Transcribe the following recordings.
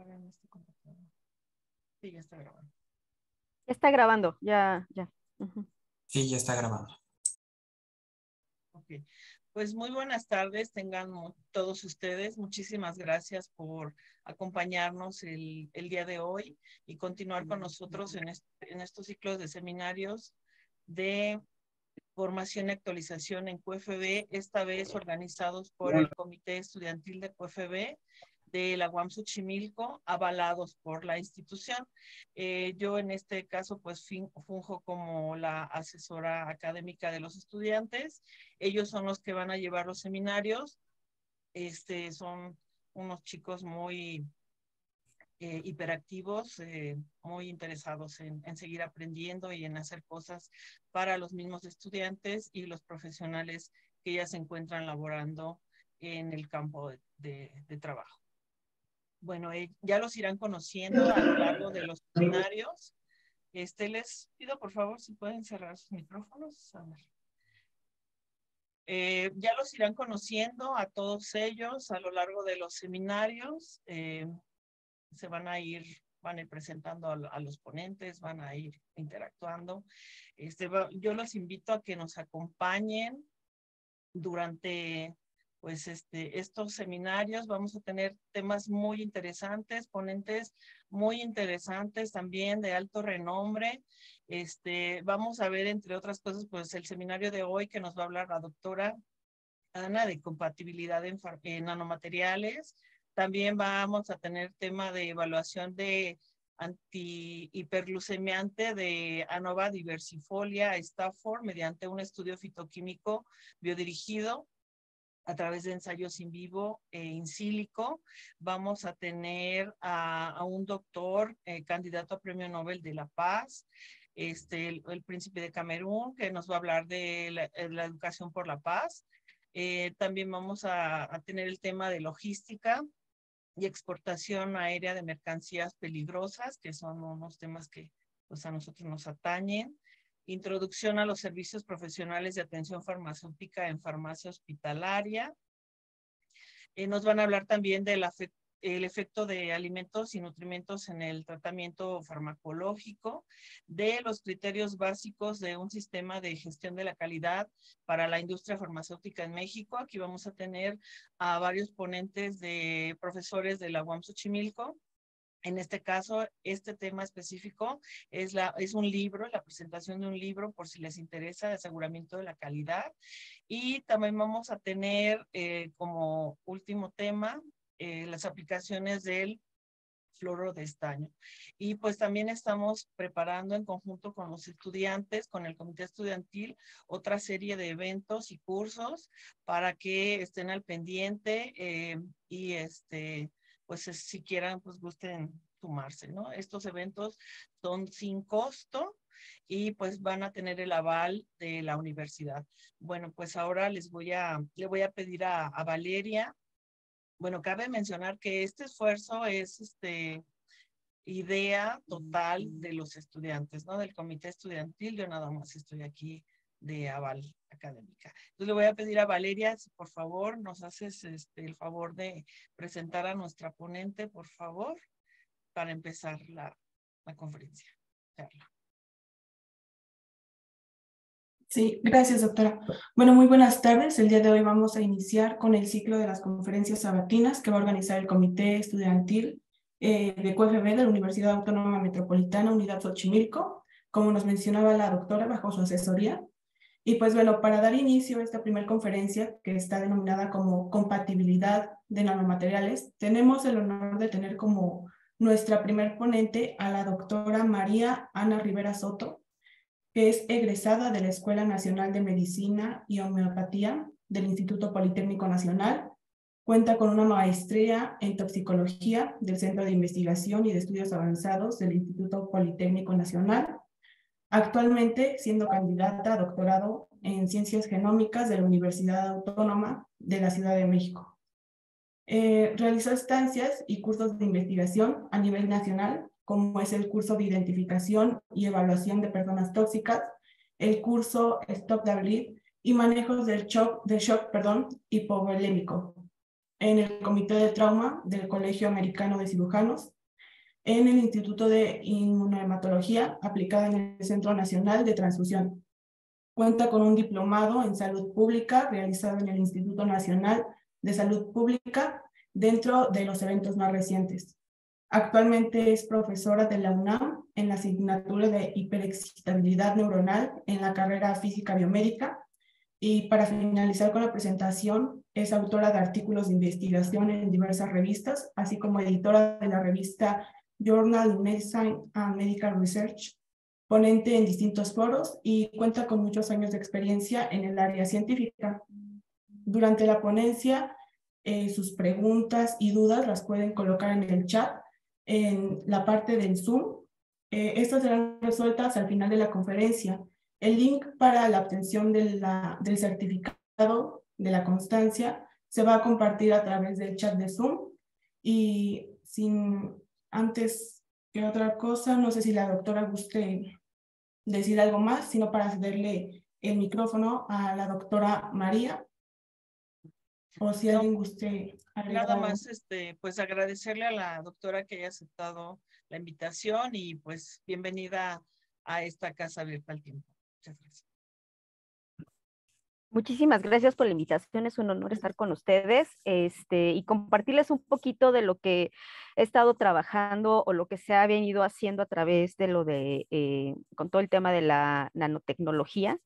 Este sí, ya está grabando. Ya está grabando, ya, ya. Sí, ya está grabando. Ok, pues muy buenas tardes, tengan todos ustedes. Muchísimas gracias por acompañarnos el, día de hoy y continuar con nosotros en, en estos ciclos de seminarios de formación y actualización en QFB, esta vez organizados por el Comité Estudiantil de QFB de la UAM avalados por la institución. Eh, yo en este caso pues funjo como la asesora académica de los estudiantes. Ellos son los que van a llevar los seminarios. Este, son unos chicos muy eh, hiperactivos, eh, muy interesados en, seguir aprendiendo y en hacer cosas para los mismos estudiantes y los profesionales que ya se encuentran laborando en el campo de, trabajo bueno, eh, ya los irán conociendo a lo largo de los seminarios. Este, les pido por favor si pueden cerrar sus micrófonos. Eh, ya los irán conociendo a todos ellos a lo largo de los seminarios. Eh, se van a ir, van a presentando a, a, los ponentes, van a ir interactuando. Este, yo los invito a que nos acompañen durante pues este, estos seminarios. Vamos a tener temas muy interesantes, ponentes muy interesantes también de alto renombre. Este, vamos a ver, entre otras cosas, pues el seminario de hoy que nos va a hablar la doctora Ana de compatibilidad en, nanomateriales. También vamos a tener tema de evaluación de antihiperglucemiante de ANOVA diversifolia Stafford mediante un estudio fitoquímico biodirigido a través de ensayos in vivo e eh, in silico. Vamos a tener a, un doctor eh, candidato a Premio Nobel de la Paz, este, el, príncipe de Camerún, que nos va a hablar de la, eh, educación por la paz. también vamos a, a tener el tema de logística, y exportación aérea de mercancías peligrosas, que son unos temas que pues a nosotros nos atañen. Introducción a los servicios profesionales de atención farmacéutica en farmacia hospitalaria. Eh, nos van a hablar también del efecto de alimentos y nutrimentos en el tratamiento farmacológico, de los criterios básicos de un sistema de gestión de la calidad para la industria farmacéutica en México. Aquí vamos a tener a varios ponentes de profesores de la UAM Xochimilco. En este caso, este tema específico es, un libro, la presentación de un libro, por si les interesa, de aseguramiento de la calidad. Y también vamos a tener eh, como último tema eh, las aplicaciones del floro de estaño. Y pues también estamos preparando en conjunto con los estudiantes, con el comité estudiantil, otra serie de eventos y cursos para que estén al pendiente eh, y este pues si quieran, pues gusten sumarse, ¿no? Estos eventos son sin costo y pues van a tener el aval de la universidad. Bueno, pues ahora les voy a, le voy a pedir a, a Valeria. Bueno, cabe mencionar que este esfuerzo es este, idea total de los estudiantes, ¿no? Del comité estudiantil, yo nada más estoy aquí de aval académica. Entonces le voy a pedir a Valeria, si por favor nos haces este, el favor de presentar a nuestra ponente, por favor, para empezar la, la conferencia. Carla. Sí, gracias, doctora. Bueno, muy buenas tardes. El día de hoy vamos a iniciar con el ciclo de las conferencias sabatinas que va a organizar el Comité Estudiantil eh, de QFB de la Universidad Autónoma Metropolitana, Unidad Xochimilco. Como nos mencionaba la doctora, bajo su asesoría, y pues bueno, para dar inicio a esta primera conferencia, que está denominada como compatibilidad de nanomateriales, tenemos el honor de tener como nuestra primer ponente a la doctora María Ana Rivera Soto, que es egresada de la Escuela Nacional de Medicina y Homeopatía del Instituto Politécnico Nacional. Cuenta con una maestría en toxicología del Centro de Investigación y de Estudios Avanzados del Instituto Politécnico Nacional actualmente siendo candidata a doctorado en Ciencias Genómicas de la Universidad Autónoma de la Ciudad de México. Eh, realizó estancias y cursos de investigación a nivel nacional, como es el curso de identificación y evaluación de personas tóxicas, el curso Stop the Bleed y manejos del shock, de shock perdón, hipovolémico en el Comité de Trauma del Colegio Americano de Cirujanos en el Instituto de Inmunohematología aplicada en el Centro Nacional de Transfusión. Cuenta con un diplomado en salud pública realizado en el Instituto Nacional de Salud Pública dentro de los eventos más recientes. Actualmente es profesora de la UNAM en la asignatura de hiperexcitabilidad neuronal en la carrera física biomédica y para finalizar con la presentación, es autora de artículos de investigación en diversas revistas, así como editora de la revista Journal of Medicine and Medical Research, ponente en distintos foros y cuenta con muchos años de experiencia en el área científica. Durante la ponencia, eh, sus preguntas y dudas las pueden colocar en el chat en la parte del Zoom. Eh, estas serán resueltas al final de la conferencia. El link para la obtención del certificado de la constancia se va a compartir a través del chat de Zoom y sin antes que otra cosa, no sé si la doctora guste decir algo más, sino para cederle el micrófono a la doctora María. O si alguien guste. Agregar. Nada más, este, pues agradecerle a la doctora que haya aceptado la invitación y pues bienvenida a esta casa abierta al tiempo. Muchas gracias. Muchísimas gracias por la invitación, es un honor estar con ustedes este, y compartirles un poquito de lo que he estado trabajando o lo que se ha venido haciendo a través de lo de, eh, con todo el tema de la nanotecnología,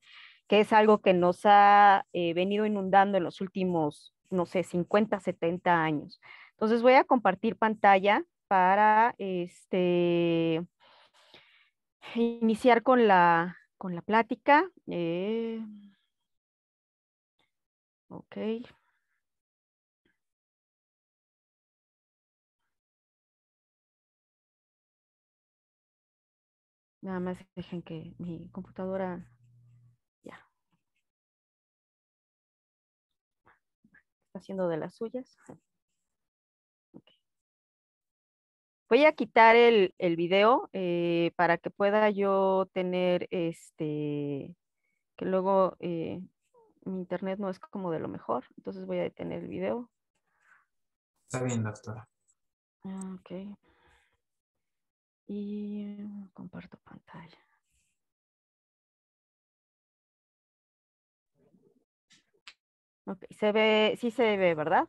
que es algo que nos ha eh, venido inundando en los últimos, no sé, 50, 70 años. Entonces voy a compartir pantalla para este, iniciar con la, con la plática. Eh, Okay, Nada más dejen que mi computadora ya está haciendo de las suyas. Voy a quitar el, el video eh, para que pueda yo tener este, que luego eh, mi internet no es como de lo mejor, entonces voy a detener el video. Está bien, doctora. Ah, ok. Y comparto pantalla. Ok, se ve, sí se ve, ¿verdad?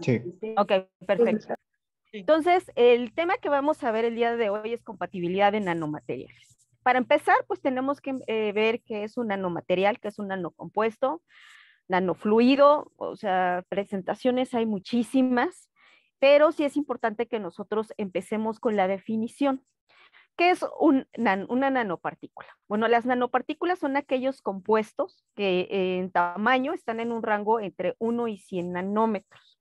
Sí. Ok, perfecto. Entonces, el tema que vamos a ver el día de hoy es compatibilidad en nanomateriales. Para empezar, pues tenemos que eh, ver qué es un nanomaterial, qué es un nanocompuesto, nanofluido, o sea, presentaciones hay muchísimas, pero sí es importante que nosotros empecemos con la definición. ¿Qué es una nanopartícula? Bueno, las nanopartículas son aquellos compuestos que eh, en tamaño están en un rango entre 1 y 100 nanómetros.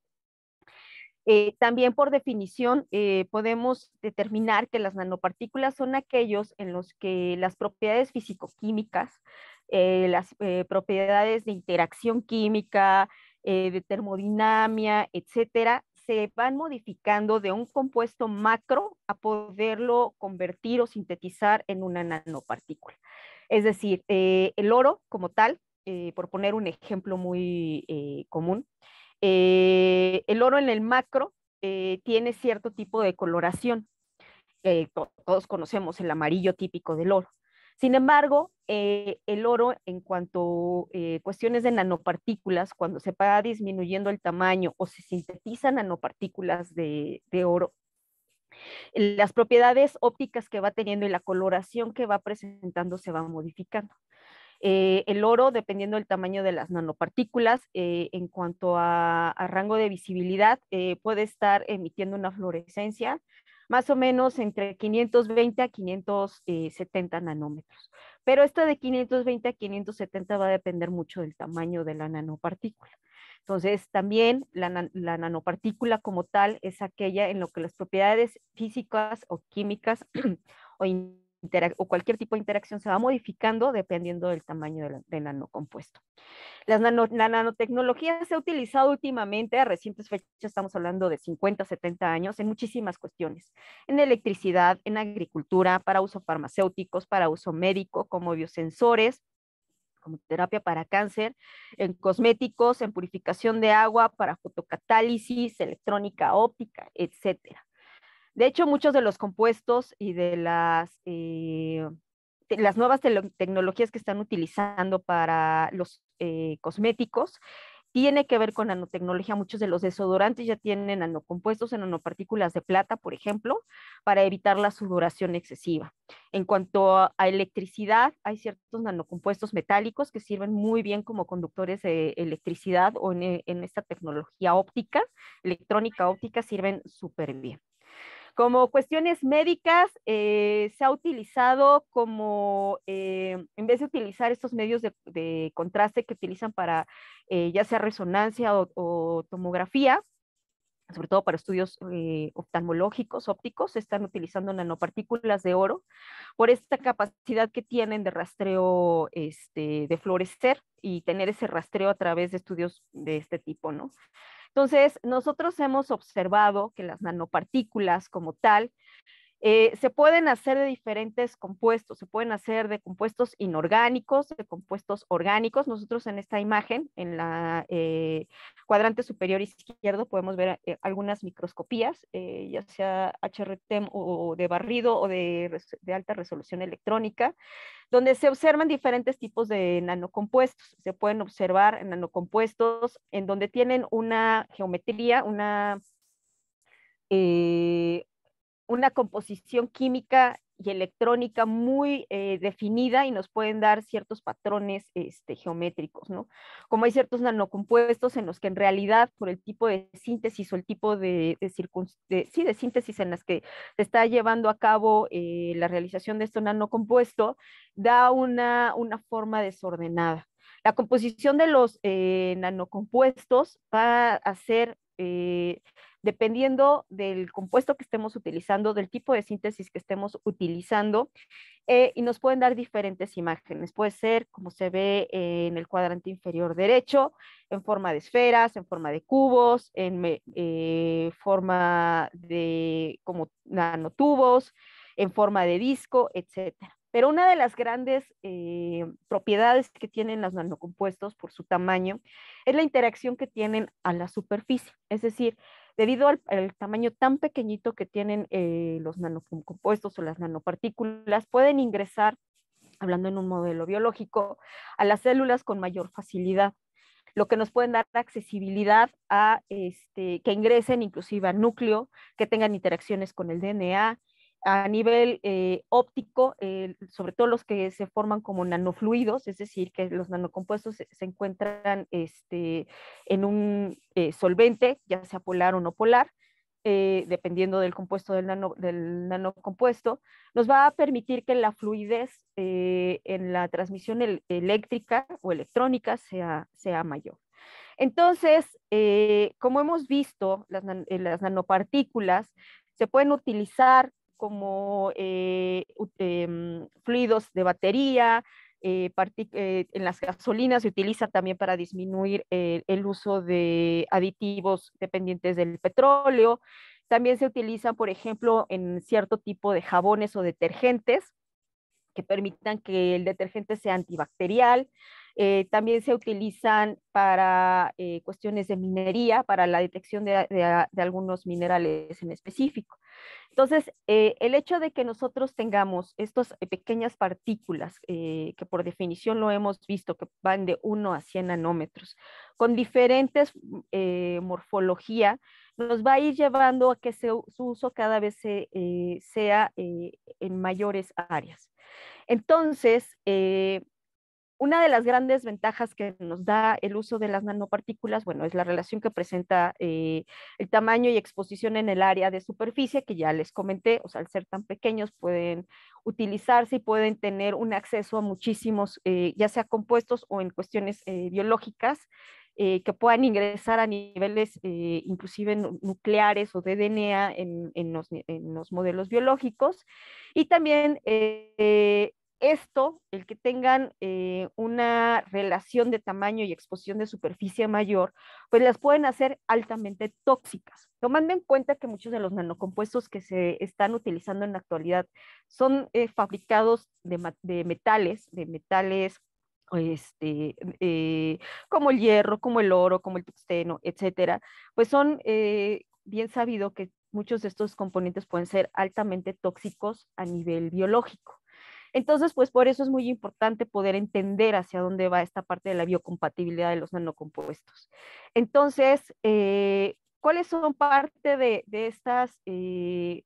Eh, también por definición eh, podemos determinar que las nanopartículas son aquellos en los que las propiedades fisicoquímicas, químicas eh, las propiedades de interacción química, de termodinamia, etcétera, se van modificando de un compuesto macro a poderlo convertir o sintetizar en una nanopartícula. Es decir, el oro como tal, por poner un ejemplo muy común, eh, el oro en el macro eh, tiene cierto tipo de coloración. Eh, todos conocemos el amarillo típico del oro. Sin embargo, el oro en cuanto a cuestiones de nanopartículas, cuando se va disminuyendo el tamaño o se sintetizan nanopartículas de, de oro, las propiedades ópticas que va teniendo y la coloración que va presentando se va modificando. Eh, el oro, dependiendo del tamaño de las nanopartículas, eh, en cuanto a, rango de visibilidad, eh, puede estar emitiendo una fluorescencia más o menos entre 520 a 570 nanómetros. Pero esta de 520 a 570 va a depender mucho del tamaño de la nanopartícula. Entonces, también la, la nanopartícula como tal es aquella en lo que las propiedades físicas o químicas o o cualquier tipo de interacción se va modificando dependiendo del tamaño del, nanocompuesto. la nanotecnología se ha utilizado últimamente, a recientes fechas estamos hablando de 50, 70 años, en muchísimas cuestiones, en electricidad, en agricultura, para uso farmacéuticos, para uso médico, como biosensores, como terapia para cáncer, en cosméticos, en purificación de agua, para fotocatálisis, electrónica óptica, etcétera. De hecho, muchos de los compuestos y de las, eh, nuevas tecnologías que están utilizando para los eh, cosméticos tiene que ver con nanotecnología. Muchos de los desodorantes ya tienen nanocompuestos en nanopartículas de plata, por ejemplo, para evitar la sudoración excesiva. En cuanto a electricidad, hay ciertos nanocompuestos metálicos que sirven muy bien como conductores de electricidad o en esta tecnología óptica, electrónica óptica, sirven súper bien. Como cuestiones médicas, eh, se ha utilizado como, eh, en vez de utilizar estos medios de, contraste que utilizan para eh, ya sea resonancia o, o, tomografía, sobre todo para estudios oftalmológicos, ópticos, se están utilizando nanopartículas de oro por esta capacidad que tienen de rastreo, este, de florecer y tener ese rastreo a través de estudios de este tipo, ¿no? Entonces, nosotros hemos observado que las nanopartículas como tal eh, se pueden hacer de diferentes compuestos, se pueden hacer de compuestos inorgánicos, de compuestos orgánicos. Nosotros en esta imagen, en la eh, cuadrante superior izquierdo, podemos ver eh, algunas microscopías, ya sea HRTEM o, de barrido o de, alta resolución electrónica, donde se observan diferentes tipos de nanocompuestos. Se pueden observar nanocompuestos en donde tienen una geometría, una una composición química y electrónica muy eh, definida y nos pueden dar ciertos patrones este, geométricos, ¿no? Como hay ciertos nanocompuestos en los que en realidad por el tipo de síntesis o el tipo de, de, sí, de síntesis en las que se está llevando a cabo eh, la realización de este nanocompuesto, da una, una forma desordenada. La composición de los eh, nanocompuestos va a ser dependiendo del compuesto que estemos utilizando, del tipo de síntesis que estemos utilizando, eh, y nos pueden dar diferentes imágenes. Puede ser como se ve en el cuadrante inferior derecho, en forma de esferas, en forma de cubos, en eh, forma de como nanotubos, en forma de disco, etc. Pero una de las grandes eh, propiedades que tienen los nanocompuestos por su tamaño es la interacción que tienen a la superficie. Es decir, debido al, tamaño tan pequeñito que tienen eh, los nanocompuestos o las nanopartículas, pueden ingresar, hablando en un modelo biológico, a las células con mayor facilidad lo que nos pueden dar accesibilidad a este, que ingresen inclusive al núcleo, que tengan interacciones con el DNA, a nivel eh, óptico, eh, sobre todo los que se forman como nanofluidos, es decir, que los nanocompuestos se, encuentran este, en un eh, solvente, ya sea polar o no polar, dependiendo del compuesto del, nano, del, nanocompuesto, nos va a permitir que la fluidez en la transmisión eléctrica o electrónica sea, sea mayor. Entonces, como hemos visto, las nanopartículas se pueden utilizar como eh, em, fluidos de batería, eh, eh, en las gasolinas se utiliza también para disminuir el uso de aditivos dependientes del petróleo. También se utiliza, por ejemplo, en cierto tipo de jabones o detergentes que permitan que el detergente sea antibacterial. Eh, también se utilizan para eh, cuestiones de minería, para la detección de, algunos minerales en específico. Entonces, eh, el hecho de que nosotros tengamos estas pequeñas partículas, que por definición lo hemos visto, que van de 1 a 100 nanómetros, con diferentes eh, morfología, nos va a ir llevando a que su uso cada vez sea en mayores áreas. Entonces, una de las grandes ventajas que nos da el uso de las nanopartículas, bueno, es la relación que presenta eh, el tamaño y exposición en el área de superficie, que ya les comenté, o sea, al ser tan pequeños pueden utilizarse y pueden tener un acceso a muchísimos, eh, ya sea compuestos o en cuestiones eh, biológicas, que puedan ingresar a niveles inclusive nucleares o de DNA en, en, los, en los, modelos biológicos. Y también esto, el que tengan eh, una relación de tamaño y exposición de superficie mayor, pues las pueden hacer altamente tóxicas, tomando en cuenta que muchos de los nanocompuestos que se están utilizando en la actualidad son eh, fabricados de, metales, de metales este, eh, como el hierro, como el oro, como el tuxteno, etcétera, pues son bien sabido que muchos de estos componentes pueden ser altamente tóxicos a nivel biológico. Entonces, pues por eso es muy importante poder entender hacia dónde va esta parte de la biocompatibilidad de los nanocompuestos. Entonces, eh, ¿cuáles son parte de, estas... Eh,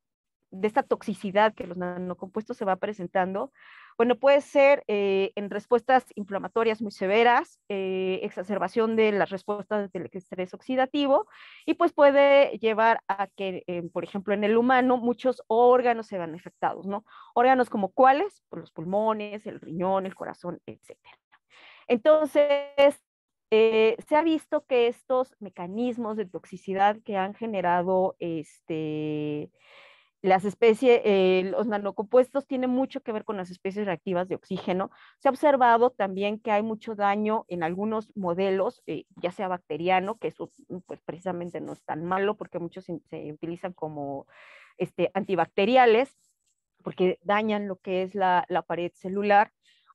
de esta toxicidad que los nanocompuestos se va presentando, bueno, puede ser eh, en respuestas inflamatorias muy severas, eh, exacerbación de las respuestas del estrés oxidativo y pues puede llevar a que, eh, por ejemplo, en el humano muchos órganos se van afectados, ¿no? Órganos como cuáles, pues, los pulmones, el riñón, el corazón, etc. Entonces, se ha visto que estos mecanismos de toxicidad que han generado este, las especies, eh, los nanocompuestos tienen mucho que ver con las especies reactivas de oxígeno. Se ha observado también que hay mucho daño en algunos modelos, eh, ya sea bacteriano, que eso mm, pues, precisamente no es tan malo porque muchos se, utilizan como este, antibacteriales, porque dañan lo que es la, pared celular.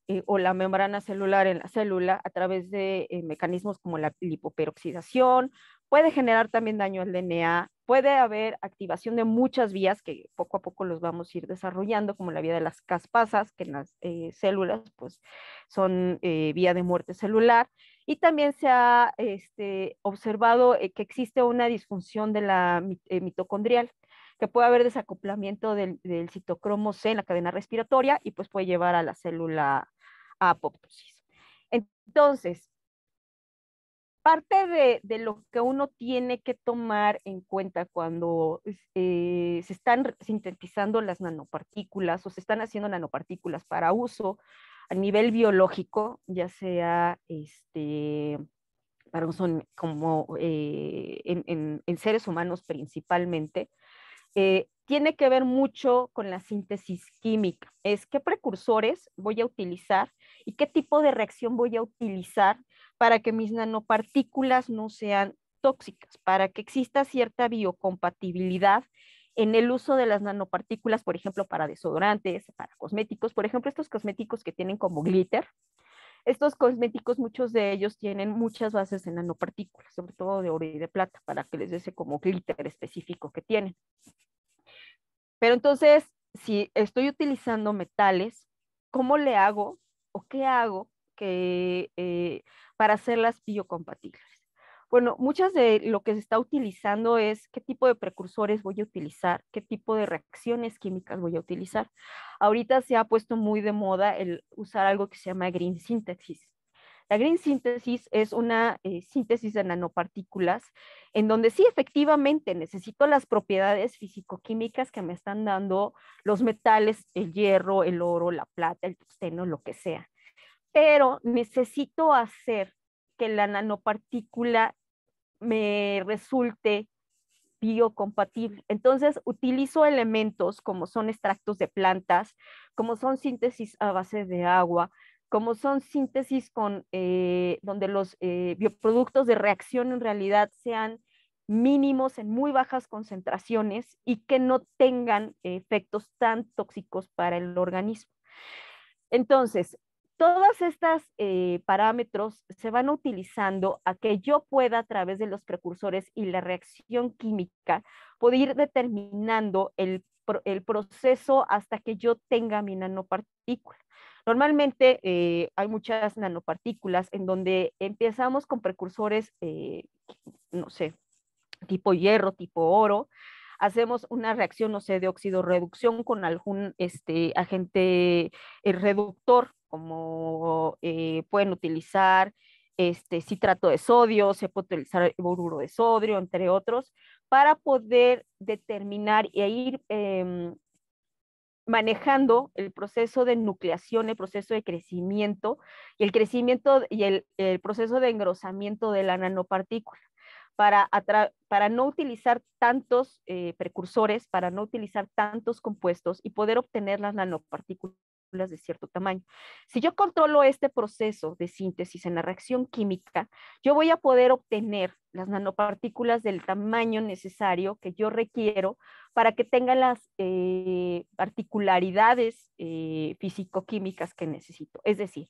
Eh, o la membrana celular en la célula a través de mecanismos como la lipoperoxidación, puede generar también daño al DNA puede haber activación de muchas vías que poco a poco los vamos a ir desarrollando, como la vía de las caspasas, que en las eh, células pues, son eh, vía de muerte celular. Y también se ha este, observado eh, que existe una disfunción de la mitocondrial, que puede haber desacoplamiento del, del citocromo C en la cadena respiratoria y pues puede llevar a la célula a apoptosis. Entonces, parte de, de, lo que uno tiene que tomar en cuenta cuando eh, se están sintetizando las nanopartículas o se están haciendo nanopartículas para uso a nivel biológico, ya sea este, para como, eh, en, en, seres humanos principalmente, eh, tiene que ver mucho con la síntesis química. Es qué precursores voy a utilizar y qué tipo de reacción voy a utilizar para que mis nanopartículas no sean tóxicas, para que exista cierta biocompatibilidad en el uso de las nanopartículas, por ejemplo, para desodorantes, para cosméticos, por ejemplo, estos cosméticos que tienen como glitter. Estos cosméticos, muchos de ellos tienen muchas bases en nanopartículas, sobre todo de oro y de plata, para que les dé ese como glitter específico que tienen. Pero entonces, si estoy utilizando metales, ¿cómo le hago o qué hago que eh, para hacerlas biocompatibles. Bueno, muchas de lo que se está utilizando es qué tipo de precursores voy a utilizar, qué tipo de reacciones químicas voy a utilizar. Ahorita se ha puesto muy de moda el usar algo que se llama green synthesis. La green síntesis es una eh, síntesis de nanopartículas en donde sí efectivamente necesito las propiedades fisicoquímicas que me están dando los metales, el hierro, el oro, la plata, el tungsteno, lo que sea pero necesito hacer que la nanopartícula me resulte biocompatible. Entonces, utilizo elementos como son extractos de plantas, como son síntesis a base de agua, como son síntesis con, eh, donde los eh, bioproductos de reacción en realidad sean mínimos en muy bajas concentraciones y que no tengan efectos tan tóxicos para el organismo. Entonces, Todas estas eh, parámetros se van utilizando a que yo pueda a través de los precursores y la reacción química poder ir determinando el, proceso hasta que yo tenga mi nanopartícula. Normalmente eh, hay muchas nanopartículas en donde empezamos con precursores, eh, no sé, tipo hierro, tipo oro, hacemos una reacción, no sé, de óxido reducción con algún este, agente reductor como eh, pueden utilizar este citrato de sodio, se puede utilizar boruro de sodio, entre otros, para poder determinar y ir em, manejando el proceso de nucleación, el proceso de crecimiento y el crecimiento y el, proceso de engrosamiento de la nanopartícula. Para, para no utilizar tantos eh, precursores, para no utilizar tantos compuestos y poder obtener las nanopartículas de cierto tamaño. Si yo controlo este proceso de síntesis en la reacción química, yo voy a poder obtener las nanopartículas del tamaño necesario que yo requiero para que tengan las eh, particularidades eh, físico-químicas que necesito. Es decir,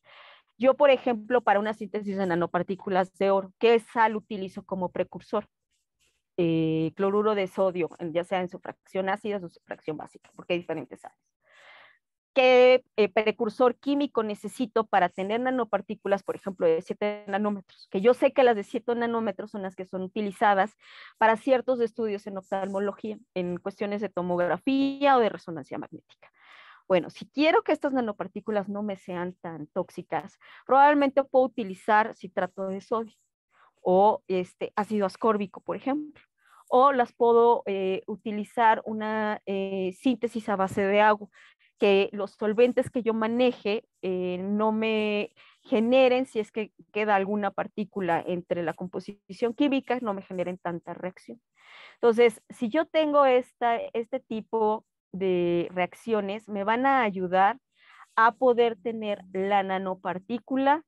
yo, por ejemplo, para una síntesis de nanopartículas de oro, ¿qué sal utilizo como precursor? Eh, cloruro de sodio, ya sea en su fracción ácida o su fracción básica, porque hay diferentes sales qué eh, precursor químico necesito para tener nanopartículas, por ejemplo, de 7 nanómetros, que yo sé que las de 7 nanómetros son las que son utilizadas para ciertos estudios en oftalmología, en cuestiones de tomografía o de resonancia magnética. Bueno, si quiero que estas nanopartículas no me sean tan tóxicas, probablemente puedo utilizar citrato de sodio o este ácido ascórbico, por ejemplo o las puedo eh, utilizar una eh, síntesis a base de agua, que los solventes que yo maneje eh, no me generen, si es que queda alguna partícula entre la composición química, no me generen tanta reacción. Entonces, si yo tengo esta, este tipo de reacciones, me van a ayudar a poder tener la nanopartícula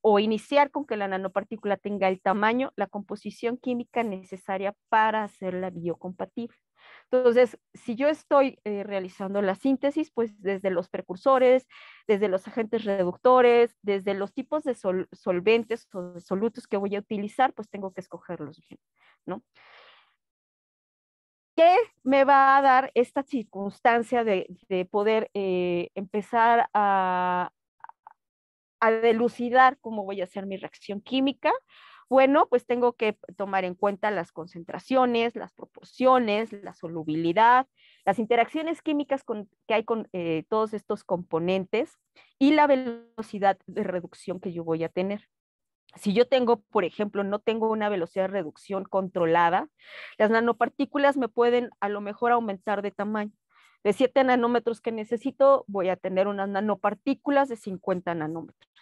o iniciar con que la nanopartícula tenga el tamaño, la composición química necesaria para hacerla biocompatible. Entonces, si yo estoy eh, realizando la síntesis, pues desde los precursores, desde los agentes reductores, desde los tipos de solventes o solutos que voy a utilizar, pues tengo que escogerlos bien, ¿no? ¿Qué me va a dar esta circunstancia de, poder eh, empezar a, a delucidar cómo voy a hacer mi reacción química? Bueno, pues tengo que tomar en cuenta las concentraciones, las proporciones, la solubilidad, las interacciones químicas que hay con eh, todos estos componentes y la velocidad de reducción que yo voy a tener. Si yo tengo, por ejemplo, no tengo una velocidad de reducción controlada, las nanopartículas me pueden a lo mejor aumentar de tamaño. De 7 nanómetros que necesito, voy a tener unas nanopartículas de 50 nanómetros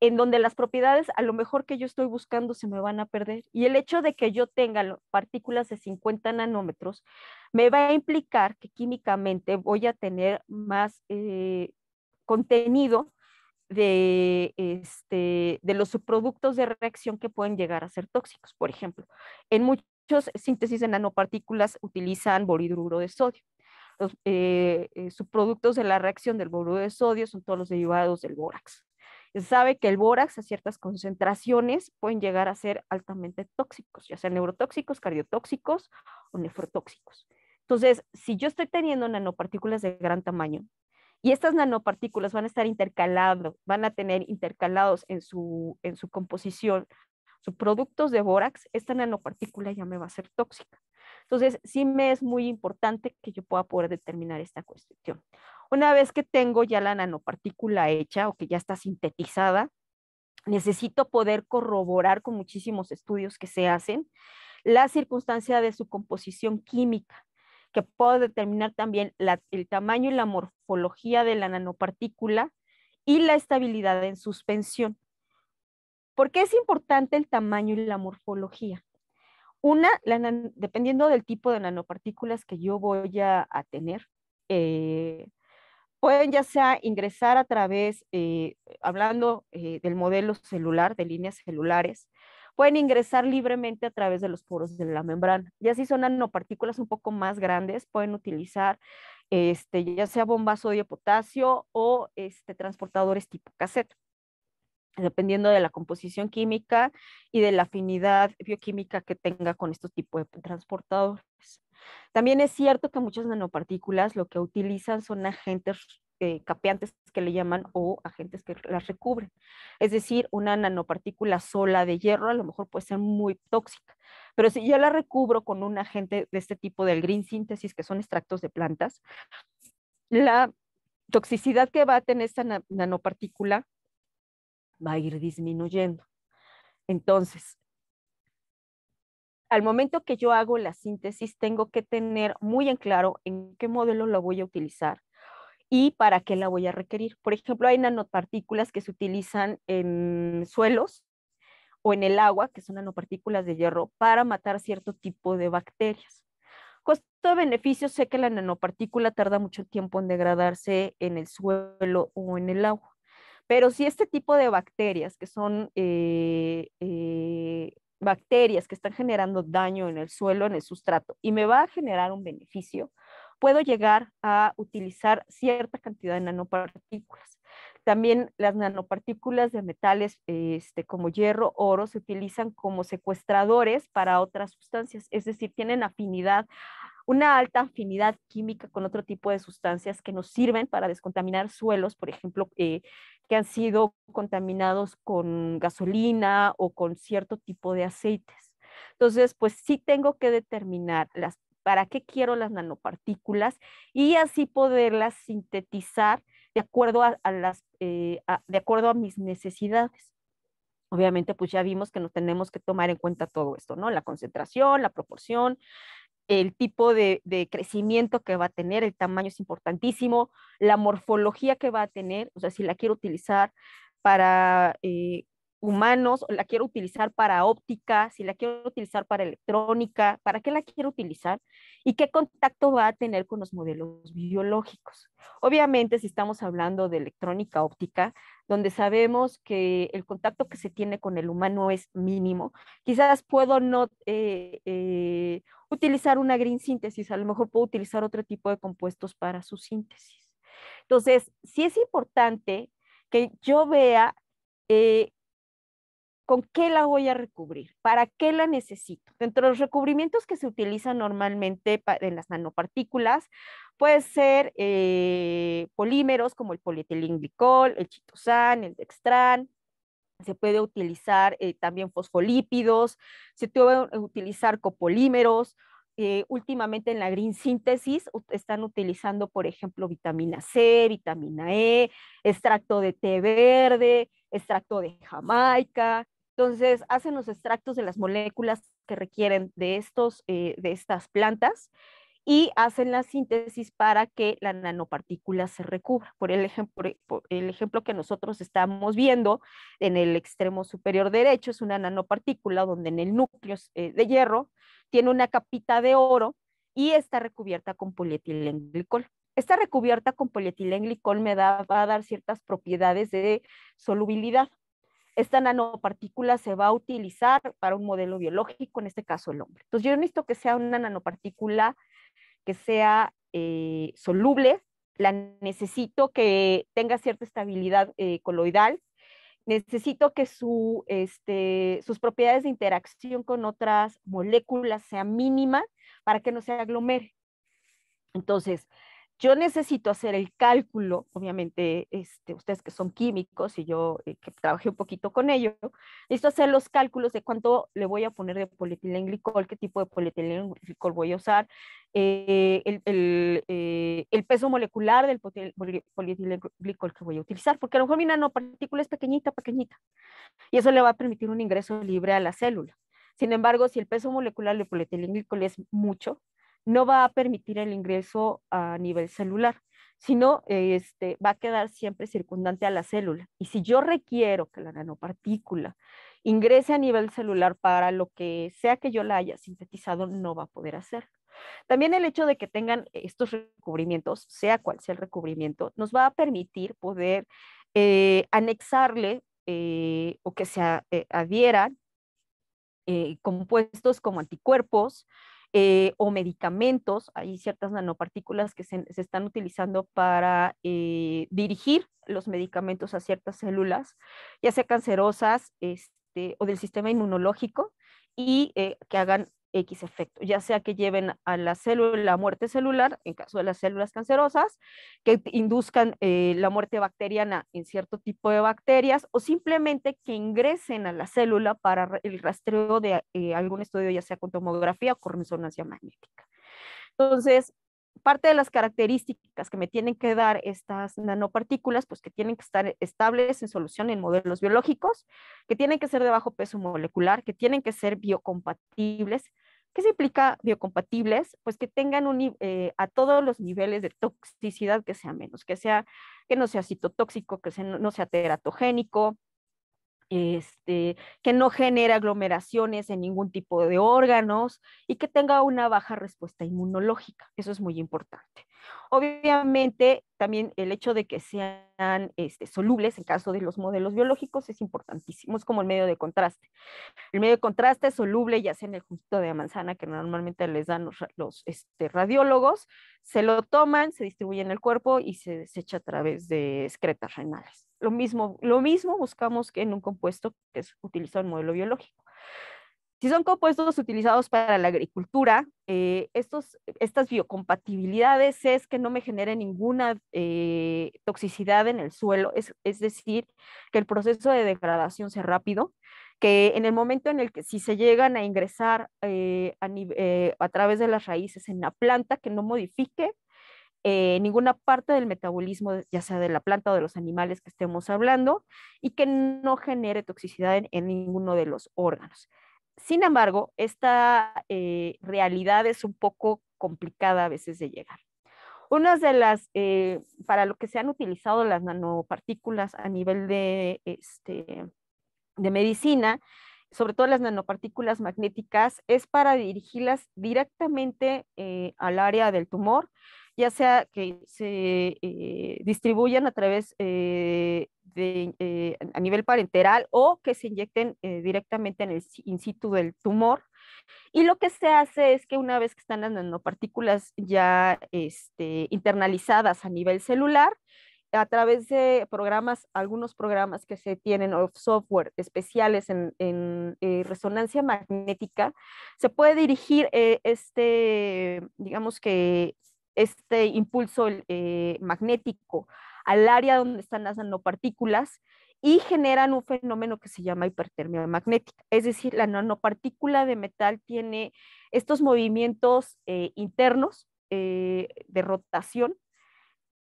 en donde las propiedades a lo mejor que yo estoy buscando se me van a perder. Y el hecho de que yo tenga partículas de 50 nanómetros me va a implicar que químicamente voy a tener más eh, contenido este, de, los subproductos de reacción que pueden llegar a ser tóxicos, por ejemplo. En muchos síntesis de nanopartículas utilizan boridruro de sodio. Los eh, eh, subproductos de la reacción del boruro de sodio son todos los derivados del bórax. Se sabe que el bórax a ciertas concentraciones pueden llegar a ser altamente tóxicos, ya sean neurotóxicos, cardiotóxicos o nefrotóxicos. Entonces, si yo estoy teniendo nanopartículas de gran tamaño y estas nanopartículas van a estar intercalados, van a tener intercalados en su, en su composición sus productos de bórax, esta nanopartícula ya me va a ser tóxica. Entonces, sí me es muy importante que yo pueda poder determinar esta cuestión. Una vez que tengo ya la nanopartícula hecha o que ya está sintetizada, necesito poder corroborar con muchísimos estudios que se hacen la circunstancia de su composición química, que puedo determinar también el tamaño y la morfología de la nanopartícula y la estabilidad en suspensión. ¿Por qué es importante el tamaño y la morfología? Una, dependiendo del tipo de nanopartículas que yo voy a, tener, eh, pueden ya sea ingresar a través, eh, hablando eh, del modelo celular, de líneas celulares, pueden ingresar libremente a través de los poros de la membrana. Y así son nanopartículas un poco más grandes, pueden utilizar este, ya sea bombas sodio-potasio o este, transportadores tipo cassette dependiendo de la composición química y de la afinidad bioquímica que tenga con estos tipos de transportadores. También es cierto que muchas nanopartículas lo que utilizan son agentes eh, capeantes que le llaman o agentes que las recubren. Es decir, una nanopartícula sola de hierro a lo mejor puede ser muy tóxica, pero si yo la recubro con un agente de este tipo del green síntesis, que son extractos de plantas, la toxicidad que va a tener esta nanopartícula va a ir disminuyendo. Entonces, al momento que yo hago la síntesis, tengo que tener muy en claro en qué modelo la voy a utilizar y para qué la voy a requerir. Por ejemplo, hay nanopartículas que se utilizan en suelos o en el agua, que son nanopartículas de hierro, para matar cierto tipo de bacterias. Costo-beneficio, sé que la nanopartícula tarda mucho tiempo en degradarse en el suelo o en el agua. Pero si este tipo de bacterias, que son eh, eh, bacterias que están generando daño en el suelo, en el sustrato, y me va a generar un beneficio, puedo llegar a utilizar cierta cantidad de nanopartículas. También las nanopartículas de metales este, como hierro, oro, se utilizan como secuestradores para otras sustancias, es decir, tienen afinidad, una alta afinidad química con otro tipo de sustancias que nos sirven para descontaminar suelos, por ejemplo, eh, que han sido contaminados con gasolina o con cierto tipo de aceites. Entonces, pues sí tengo que determinar las, para qué quiero las nanopartículas y así poderlas sintetizar de acuerdo a, las, eh, de acuerdo a mis necesidades. Obviamente, pues ya vimos que nos tenemos que tomar en cuenta todo esto, ¿no? La concentración, la proporción, el tipo de, crecimiento que va a tener, el tamaño es importantísimo, la morfología que va a tener, o sea, si la quiero utilizar para eh, humanos, la quiero utilizar para óptica, si la quiero utilizar para electrónica, ¿para qué la quiero utilizar? y qué contacto va a tener con los modelos biológicos. Obviamente, si estamos hablando de electrónica óptica, donde sabemos que el contacto que se tiene con el humano es mínimo, quizás puedo no eh, eh, utilizar una green síntesis, a lo mejor puedo utilizar otro tipo de compuestos para su síntesis. Entonces, sí es importante que yo vea eh, ¿Con qué la voy a recubrir? ¿Para qué la necesito? Dentro de los recubrimientos que se utilizan normalmente en las nanopartículas, puede ser eh, polímeros como el polietilenglicol, el chitosan, el dextran, se puede utilizar eh, también fosfolípidos, se puede utilizar copolímeros, eh, últimamente en la green síntesis están utilizando, por ejemplo, vitamina C, vitamina E, extracto de té verde, extracto de Jamaica, entonces, hacen los extractos de las moléculas que requieren de, estos, eh, de estas plantas y hacen la síntesis para que la nanopartícula se recubra. Por el, ejemplo, el ejemplo que nosotros estamos viendo en el extremo superior derecho es una nanopartícula donde en el núcleo eh, de hierro tiene una capita de oro y está recubierta con polietilenglicol. Esta recubierta con polietilenglicol me da, va a dar ciertas propiedades de solubilidad esta nanopartícula se va a utilizar para un modelo biológico, en este caso el hombre. Entonces yo necesito que sea una nanopartícula que sea eh, soluble, la necesito que tenga cierta estabilidad eh, coloidal, necesito que este, sus propiedades de interacción con otras moléculas sean mínimas para que no se aglomere. Entonces, yo necesito hacer el cálculo, obviamente este, ustedes que son químicos y yo eh, que trabajé un poquito con ello, necesito hacer los cálculos de cuánto le voy a poner de polietilenglicol, qué tipo de polietilenglicol voy a usar, eh, eh, el, peso molecular del polietilenglicol que voy a utilizar, porque a lo mejor mi nanopartícula es pequeñita, pequeñita, y eso le va a permitir un ingreso libre a la célula. Sin embargo, si el peso molecular del polietilenglicol es mucho, no va a permitir el ingreso a nivel celular, sino este, va a quedar siempre circundante a la célula. Y si yo requiero que la nanopartícula ingrese a nivel celular para lo que sea que yo la haya sintetizado, no va a poder hacerlo. También el hecho de que tengan estos recubrimientos, sea cual sea el recubrimiento, nos va a permitir poder eh, anexarle eh, o que se eh, adhieran compuestos como anticuerpos, eh, o medicamentos, hay ciertas nanopartículas que se, están utilizando para eh, dirigir los medicamentos a ciertas células, ya sea cancerosas este, o del sistema inmunológico, y eh, que hagan X efecto, ya sea que lleven a la célula la muerte celular, en caso de las células cancerosas, que induzcan eh, la muerte bacteriana en cierto tipo de bacterias, o simplemente que ingresen a la célula para el rastreo de eh, algún estudio, ya sea con tomografía o con resonancia magnética. Entonces, parte de las características que me tienen que dar estas nanopartículas, pues que tienen que estar estables en solución en modelos biológicos, que tienen que ser de bajo peso molecular, que tienen que ser biocompatibles. ¿Qué se implica biocompatibles? Pues que tengan eh, a todos los niveles de toxicidad que sea menos, que, sea, que no sea citotóxico, que no sea teratogénico, este, que no genere aglomeraciones en ningún tipo de órganos y que tenga una baja respuesta inmunológica. Eso es muy importante. Obviamente, también el hecho de que sean este, solubles en caso de los modelos biológicos es importantísimo, es como el medio de contraste. El medio de contraste es soluble, ya sea en el juguito de manzana que normalmente les dan los, este, radiólogos, se lo toman, se distribuye en el cuerpo y se desecha a través de excretas renales. Lo mismo, lo mismo buscamos que en un compuesto que es utilizado en modelo biológico. Si son compuestos utilizados para la agricultura, eh, estas biocompatibilidades es que no me genere ninguna eh, toxicidad en el suelo, es, decir, que el proceso de degradación sea rápido, que en el momento en el que si se llegan a ingresar eh, a, través de las raíces en la planta, que no modifique ninguna parte del metabolismo, ya sea de la planta o de los animales que estemos hablando, y que no genere toxicidad en ninguno de los órganos. Sin embargo, esta eh, realidad es un poco complicada a veces de llegar. Una de las, eh, para lo que se han utilizado las nanopartículas a nivel de, este, de medicina, sobre todo las nanopartículas magnéticas, es para dirigirlas directamente eh, al área del tumor ya sea que se eh, distribuyan a través eh, eh, a nivel parenteral o que se inyecten directamente en el in situ del tumor. Y lo que se hace es que una vez que están las nanopartículas ya este, internalizadas a nivel celular, a través de programas, algunos programas que se tienen o software especiales en, resonancia magnética, se puede dirigir este, digamos que este impulso eh, magnético al área donde están las nanopartículas y generan un fenómeno que se llama hipertermia magnética. Es decir, la nanopartícula de metal tiene estos movimientos eh, internos eh, de rotación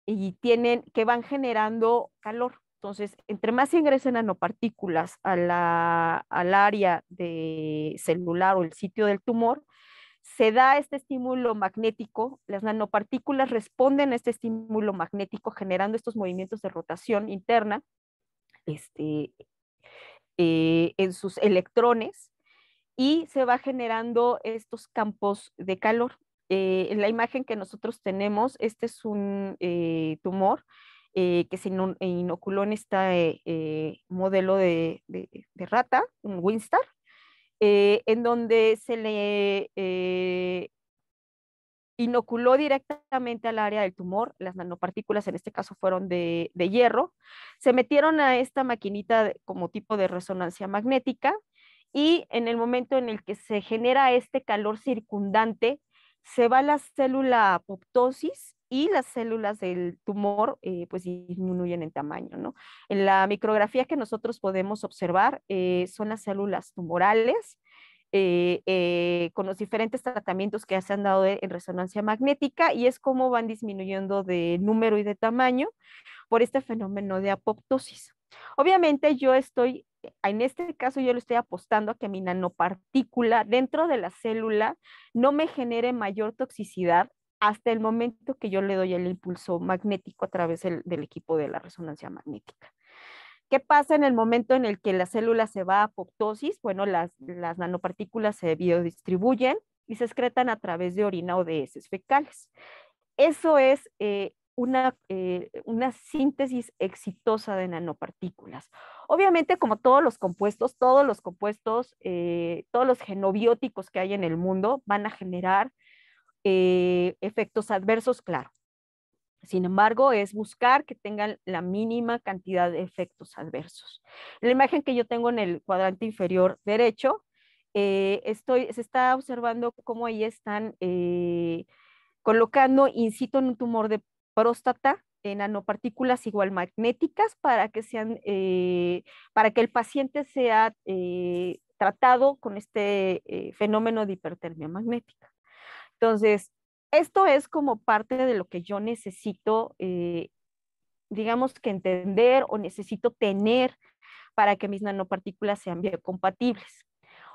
y tienen que van generando calor. Entonces, entre más ingresen nanopartículas al área de celular o el sitio del tumor, se da este estímulo magnético, las nanopartículas responden a este estímulo magnético generando estos movimientos de rotación interna este, eh, en sus electrones y se va generando estos campos de calor. Eh, en la imagen que nosotros tenemos, este es un eh, tumor que se inoculó en este modelo de, de, rata, un Winstar, eh, en donde se le eh, inoculó directamente al área del tumor, las nanopartículas en este caso fueron de, de hierro, se metieron a esta maquinita como tipo de resonancia magnética y en el momento en el que se genera este calor circundante, se va la célula apoptosis y las células del tumor eh, pues disminuyen en tamaño. ¿no? En la micrografía que nosotros podemos observar eh, son las células tumorales, eh, con los diferentes tratamientos que se han dado en resonancia magnética y es cómo van disminuyendo de número y de tamaño por este fenómeno de apoptosis. Obviamente yo estoy, en este caso yo le estoy apostando a que mi nanopartícula dentro de la célula no me genere mayor toxicidad hasta el momento que yo le doy el impulso magnético a través del equipo de la resonancia magnética. ¿Qué pasa en el momento en el que la célula se va a apoptosis? Bueno, las, nanopartículas se biodistribuyen y se excretan a través de orina o de heces fecales. Eso es eh, eh, una, síntesis exitosa de nanopartículas. Obviamente, como todos los compuestos, todos los compuestos, eh, todos los genobióticos que hay en el mundo van a generar eh, efectos adversos, claro. Sin embargo, es buscar que tengan la mínima cantidad de efectos adversos. la imagen que yo tengo en el cuadrante inferior derecho, eh, estoy, se está observando cómo ahí están eh, colocando incito en un tumor de próstata en nanopartículas igual magnéticas para que sean, para que el paciente sea tratado con este fenómeno de hipertermia magnética. Entonces, esto es como parte de lo que yo necesito, eh, digamos que entender o necesito tener para que mis nanopartículas sean biocompatibles.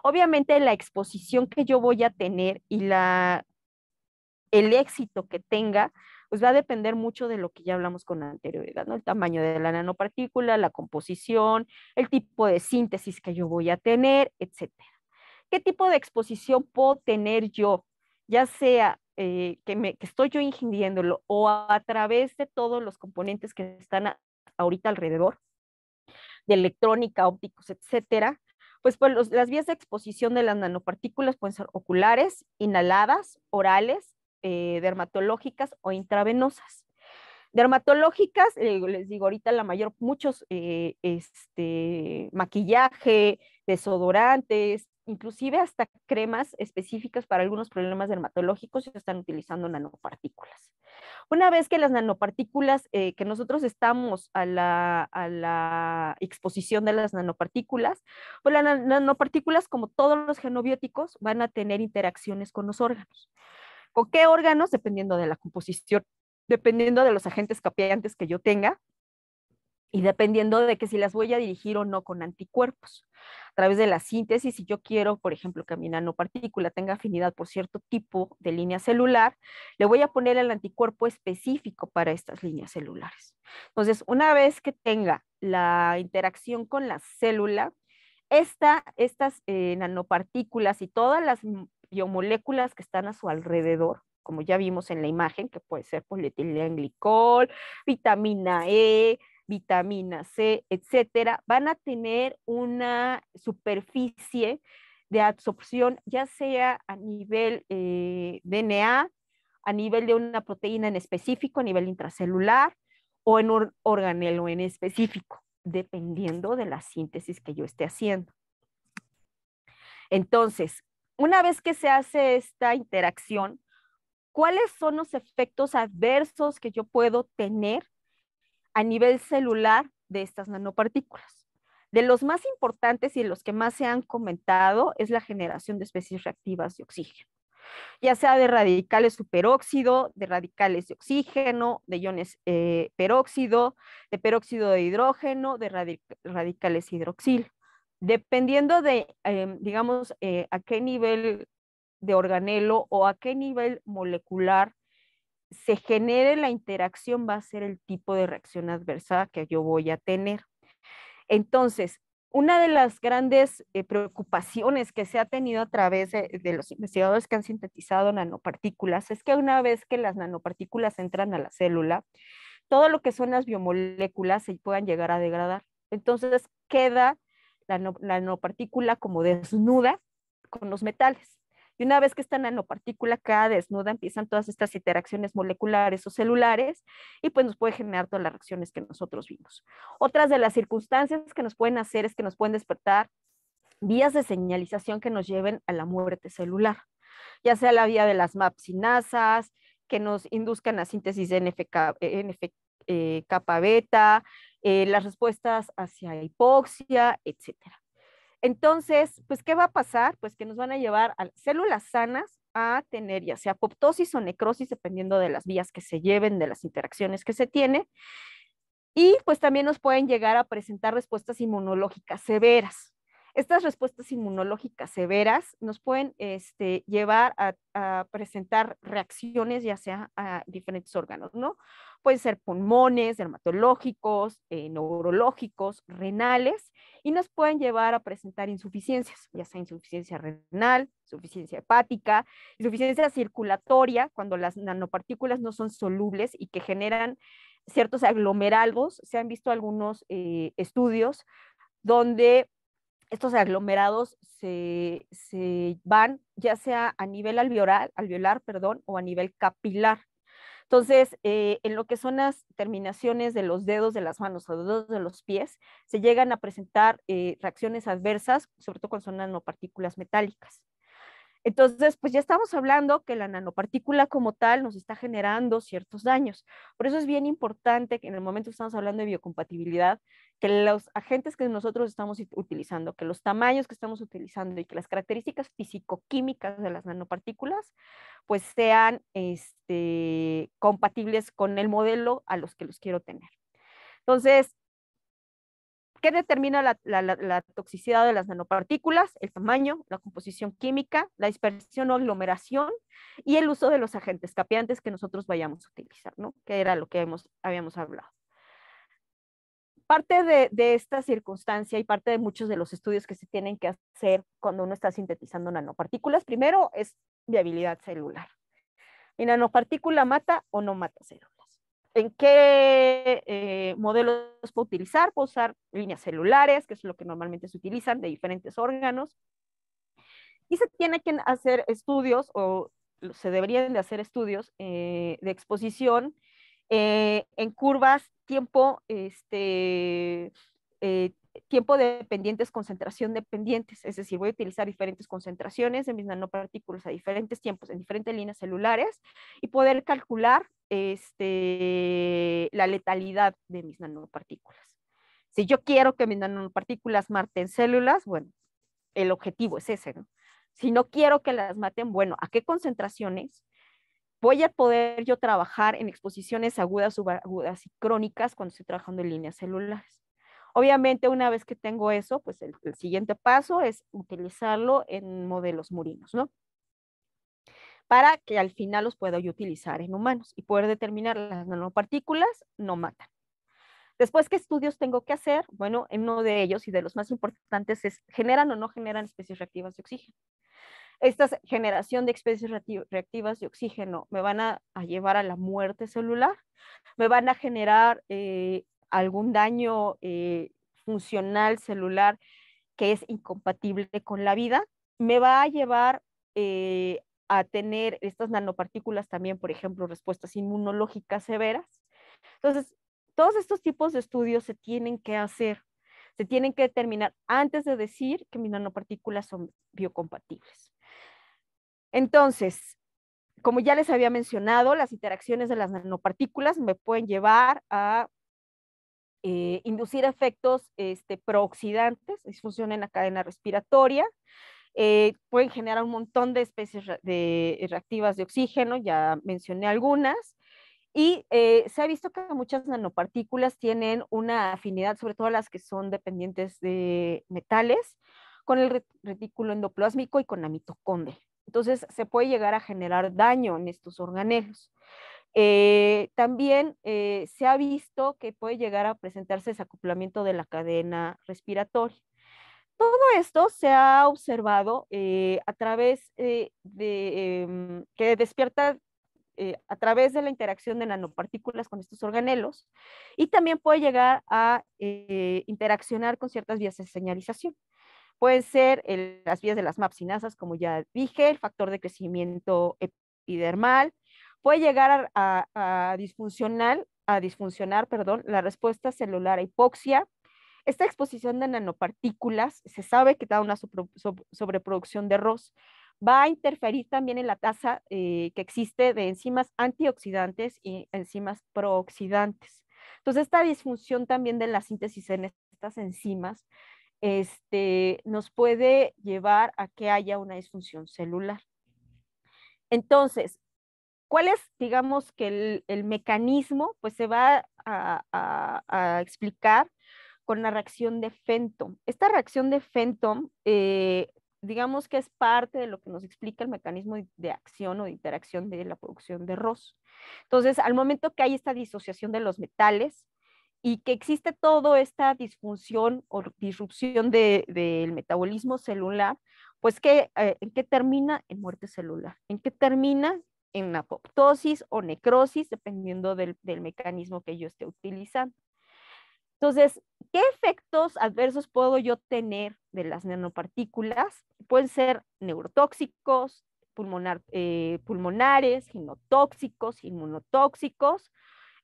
Obviamente la exposición que yo voy a tener y la, el éxito que tenga, pues va a depender mucho de lo que ya hablamos con anterioridad, ¿no? El tamaño de la nanopartícula, la composición, el tipo de síntesis que yo voy a tener, etcétera. ¿Qué tipo de exposición puedo tener yo? ya sea eh, que, me, estoy yo ingiriéndolo o a, través de todos los componentes que están ahorita alrededor, de electrónica, ópticos, etcétera, pues, pues las vías de exposición de las nanopartículas pueden ser oculares, inhaladas, orales, eh, dermatológicas o intravenosas. Dermatológicas, eh, les digo ahorita la mayor, muchos, este, maquillaje, desodorantes, inclusive hasta cremas específicas para algunos problemas dermatológicos se están utilizando nanopartículas. Una vez que las nanopartículas, eh, que nosotros estamos a la, a la, exposición de las nanopartículas, pues las nanopartículas, como todos los genobióticos, van a tener interacciones con los órganos. ¿Con qué órganos? Dependiendo de la composición, dependiendo de los agentes capiantes que yo tenga, y dependiendo de que si las voy a dirigir o no con anticuerpos. A través de la síntesis, si yo quiero, por ejemplo, que mi nanopartícula tenga afinidad por cierto tipo de línea celular, le voy a poner el anticuerpo específico para estas líneas celulares. Entonces, una vez que tenga la interacción con la célula, esta, estas eh, nanopartículas y todas las biomoléculas que están a su alrededor como ya vimos en la imagen, que puede ser polietilenglicol, vitamina E, vitamina C, etcétera, van a tener una superficie de absorción, ya sea a nivel eh, DNA, a nivel de una proteína en específico, a nivel intracelular o en un organelo en específico, dependiendo de la síntesis que yo esté haciendo. Entonces, una vez que se hace esta interacción, ¿cuáles son los efectos adversos que yo puedo tener a nivel celular de estas nanopartículas. De los más importantes y de los que más se han comentado es la generación de especies reactivas de oxígeno, ya sea de radicales superóxido, de radicales de oxígeno, de iones eh, peróxido, de peróxido de hidrógeno, de radicales hidroxil. Dependiendo de, em, digamos, eh, a qué nivel de organelo o a qué nivel molecular se genere la interacción va a ser el tipo de reacción adversa que yo voy a tener. Entonces, una de las grandes eh, preocupaciones que se ha tenido a través de, los investigadores que han sintetizado nanopartículas es que una vez que las nanopartículas entran a la célula, todo lo que son las biomoléculas se puedan llegar a degradar. Entonces queda la nanopartícula como desnuda con los metales. Y una vez que esta nanopartícula queda desnuda, empiezan todas estas interacciones moleculares o celulares y pues nos puede generar todas las reacciones que nosotros vimos. Otras de las circunstancias que nos pueden hacer es que nos pueden despertar vías de señalización que nos lleven a la muerte celular, ya sea la vía de las mapsinasas, que nos induzcan a síntesis de NFK, eh, beta, eh, las respuestas hacia hipoxia, etcétera. Entonces, pues, ¿qué va a pasar? Pues que nos van a llevar a células sanas a tener ya sea apoptosis o necrosis, dependiendo de las vías que se lleven, de las interacciones que se tiene. Y pues también nos pueden llegar a presentar respuestas inmunológicas severas, estas respuestas inmunológicas severas nos pueden este, llevar a, presentar reacciones ya sea a diferentes órganos, ¿no? Pueden ser pulmones, dermatológicos, eh, neurológicos, renales, y nos pueden llevar a presentar insuficiencias, ya sea insuficiencia renal, insuficiencia hepática, insuficiencia circulatoria, cuando las nanopartículas no son solubles y que generan ciertos aglomerados. Se han visto algunos eh, estudios donde estos aglomerados se, se, van ya sea a nivel alveolar, alveolar perdón, o a nivel capilar. Entonces, eh, en lo que son las terminaciones de los dedos de las manos o de los pies, se llegan a presentar eh, reacciones adversas, sobre todo cuando son nanopartículas metálicas. Entonces, pues ya estamos hablando que la nanopartícula como tal nos está generando ciertos daños. Por eso es bien importante que en el momento que estamos hablando de biocompatibilidad, que los agentes que nosotros estamos utilizando, que los tamaños que estamos utilizando y que las características fisicoquímicas de las nanopartículas, pues sean este, compatibles con el modelo a los que los quiero tener. Entonces, ¿qué determina la, toxicidad de las nanopartículas? El tamaño, la composición química, la dispersión o aglomeración y el uso de los agentes capeantes que nosotros vayamos a utilizar, ¿no? Que era lo que habíamos hablado. Parte de, esta circunstancia y parte de muchos de los estudios que se tienen que hacer cuando uno está sintetizando nanopartículas, primero es viabilidad celular. ¿Y nanopartícula mata o no mata células? ¿En qué eh, modelos puedo utilizar? Puedo usar líneas celulares, que es lo que normalmente se utilizan, de diferentes órganos. Y se tiene que hacer estudios o se deberían de hacer estudios eh, de exposición eh, en curvas, tiempo, este, eh, tiempo de pendientes, concentración dependientes es decir, voy a utilizar diferentes concentraciones de mis nanopartículas a diferentes tiempos, en diferentes líneas celulares y poder calcular este, la letalidad de mis nanopartículas. Si yo quiero que mis nanopartículas maten células, bueno, el objetivo es ese, ¿no? Si no quiero que las maten, bueno, ¿a qué concentraciones? voy a poder yo trabajar en exposiciones agudas, subagudas y crónicas cuando estoy trabajando en líneas celulares. Obviamente, una vez que tengo eso, pues el, siguiente paso es utilizarlo en modelos murinos, ¿no? Para que al final los pueda yo utilizar en humanos y poder determinar las nanopartículas no matan. Después, ¿qué estudios tengo que hacer? Bueno, uno de ellos y de los más importantes es, ¿generan o no generan especies reactivas de oxígeno? esta generación de especies reactivas de oxígeno me van a, llevar a la muerte celular, me van a generar eh, algún daño eh, funcional celular que es incompatible con la vida, me va a llevar eh, a tener estas nanopartículas también, por ejemplo, respuestas inmunológicas severas. Entonces, todos estos tipos de estudios se tienen que hacer, se tienen que determinar antes de decir que mis nanopartículas son biocompatibles. Entonces, como ya les había mencionado, las interacciones de las nanopartículas me pueden llevar a eh, inducir efectos este, prooxidantes, disfunción en la cadena respiratoria, eh, pueden generar un montón de especies de reactivas de oxígeno, ya mencioné algunas, y eh, se ha visto que muchas nanopartículas tienen una afinidad, sobre todo las que son dependientes de metales, con el retículo endoplasmico y con la mitocondria. Entonces se puede llegar a generar daño en estos organelos. Eh, también eh, se ha visto que puede llegar a presentarse desacoplamiento de la cadena respiratoria. Todo esto se ha observado eh, a través de em, que despierta a través de la interacción de nanopartículas con estos organelos y también puede llegar a interaccionar con ciertas vías de señalización. Pueden ser las vías de las mapsinasas, como ya dije, el factor de crecimiento epidermal. Puede llegar a, disfuncional, a disfuncionar perdón, la respuesta celular a hipoxia. Esta exposición de nanopartículas, se sabe que da una sobreproducción de ROS, va a interferir también en la tasa eh, que existe de enzimas antioxidantes y enzimas prooxidantes. Entonces, esta disfunción también de la síntesis en estas enzimas este, nos puede llevar a que haya una disfunción celular. Entonces, ¿cuál es, digamos, que el, mecanismo? Pues se va a, explicar con la reacción de Fenton. Esta reacción de Fenton, eh, digamos que es parte de lo que nos explica el mecanismo de acción o de interacción de la producción de ROS. Entonces, al momento que hay esta disociación de los metales, y que existe toda esta disfunción o disrupción del metabolismo celular, pues eh, ¿en qué termina? En muerte celular. ¿En qué termina? En apoptosis o necrosis, dependiendo del, mecanismo que yo esté utilizando. Entonces, ¿qué efectos adversos puedo yo tener de las nanopartículas? Pueden ser neurotóxicos, eh, pulmonares, genotóxicos, inmunotóxicos,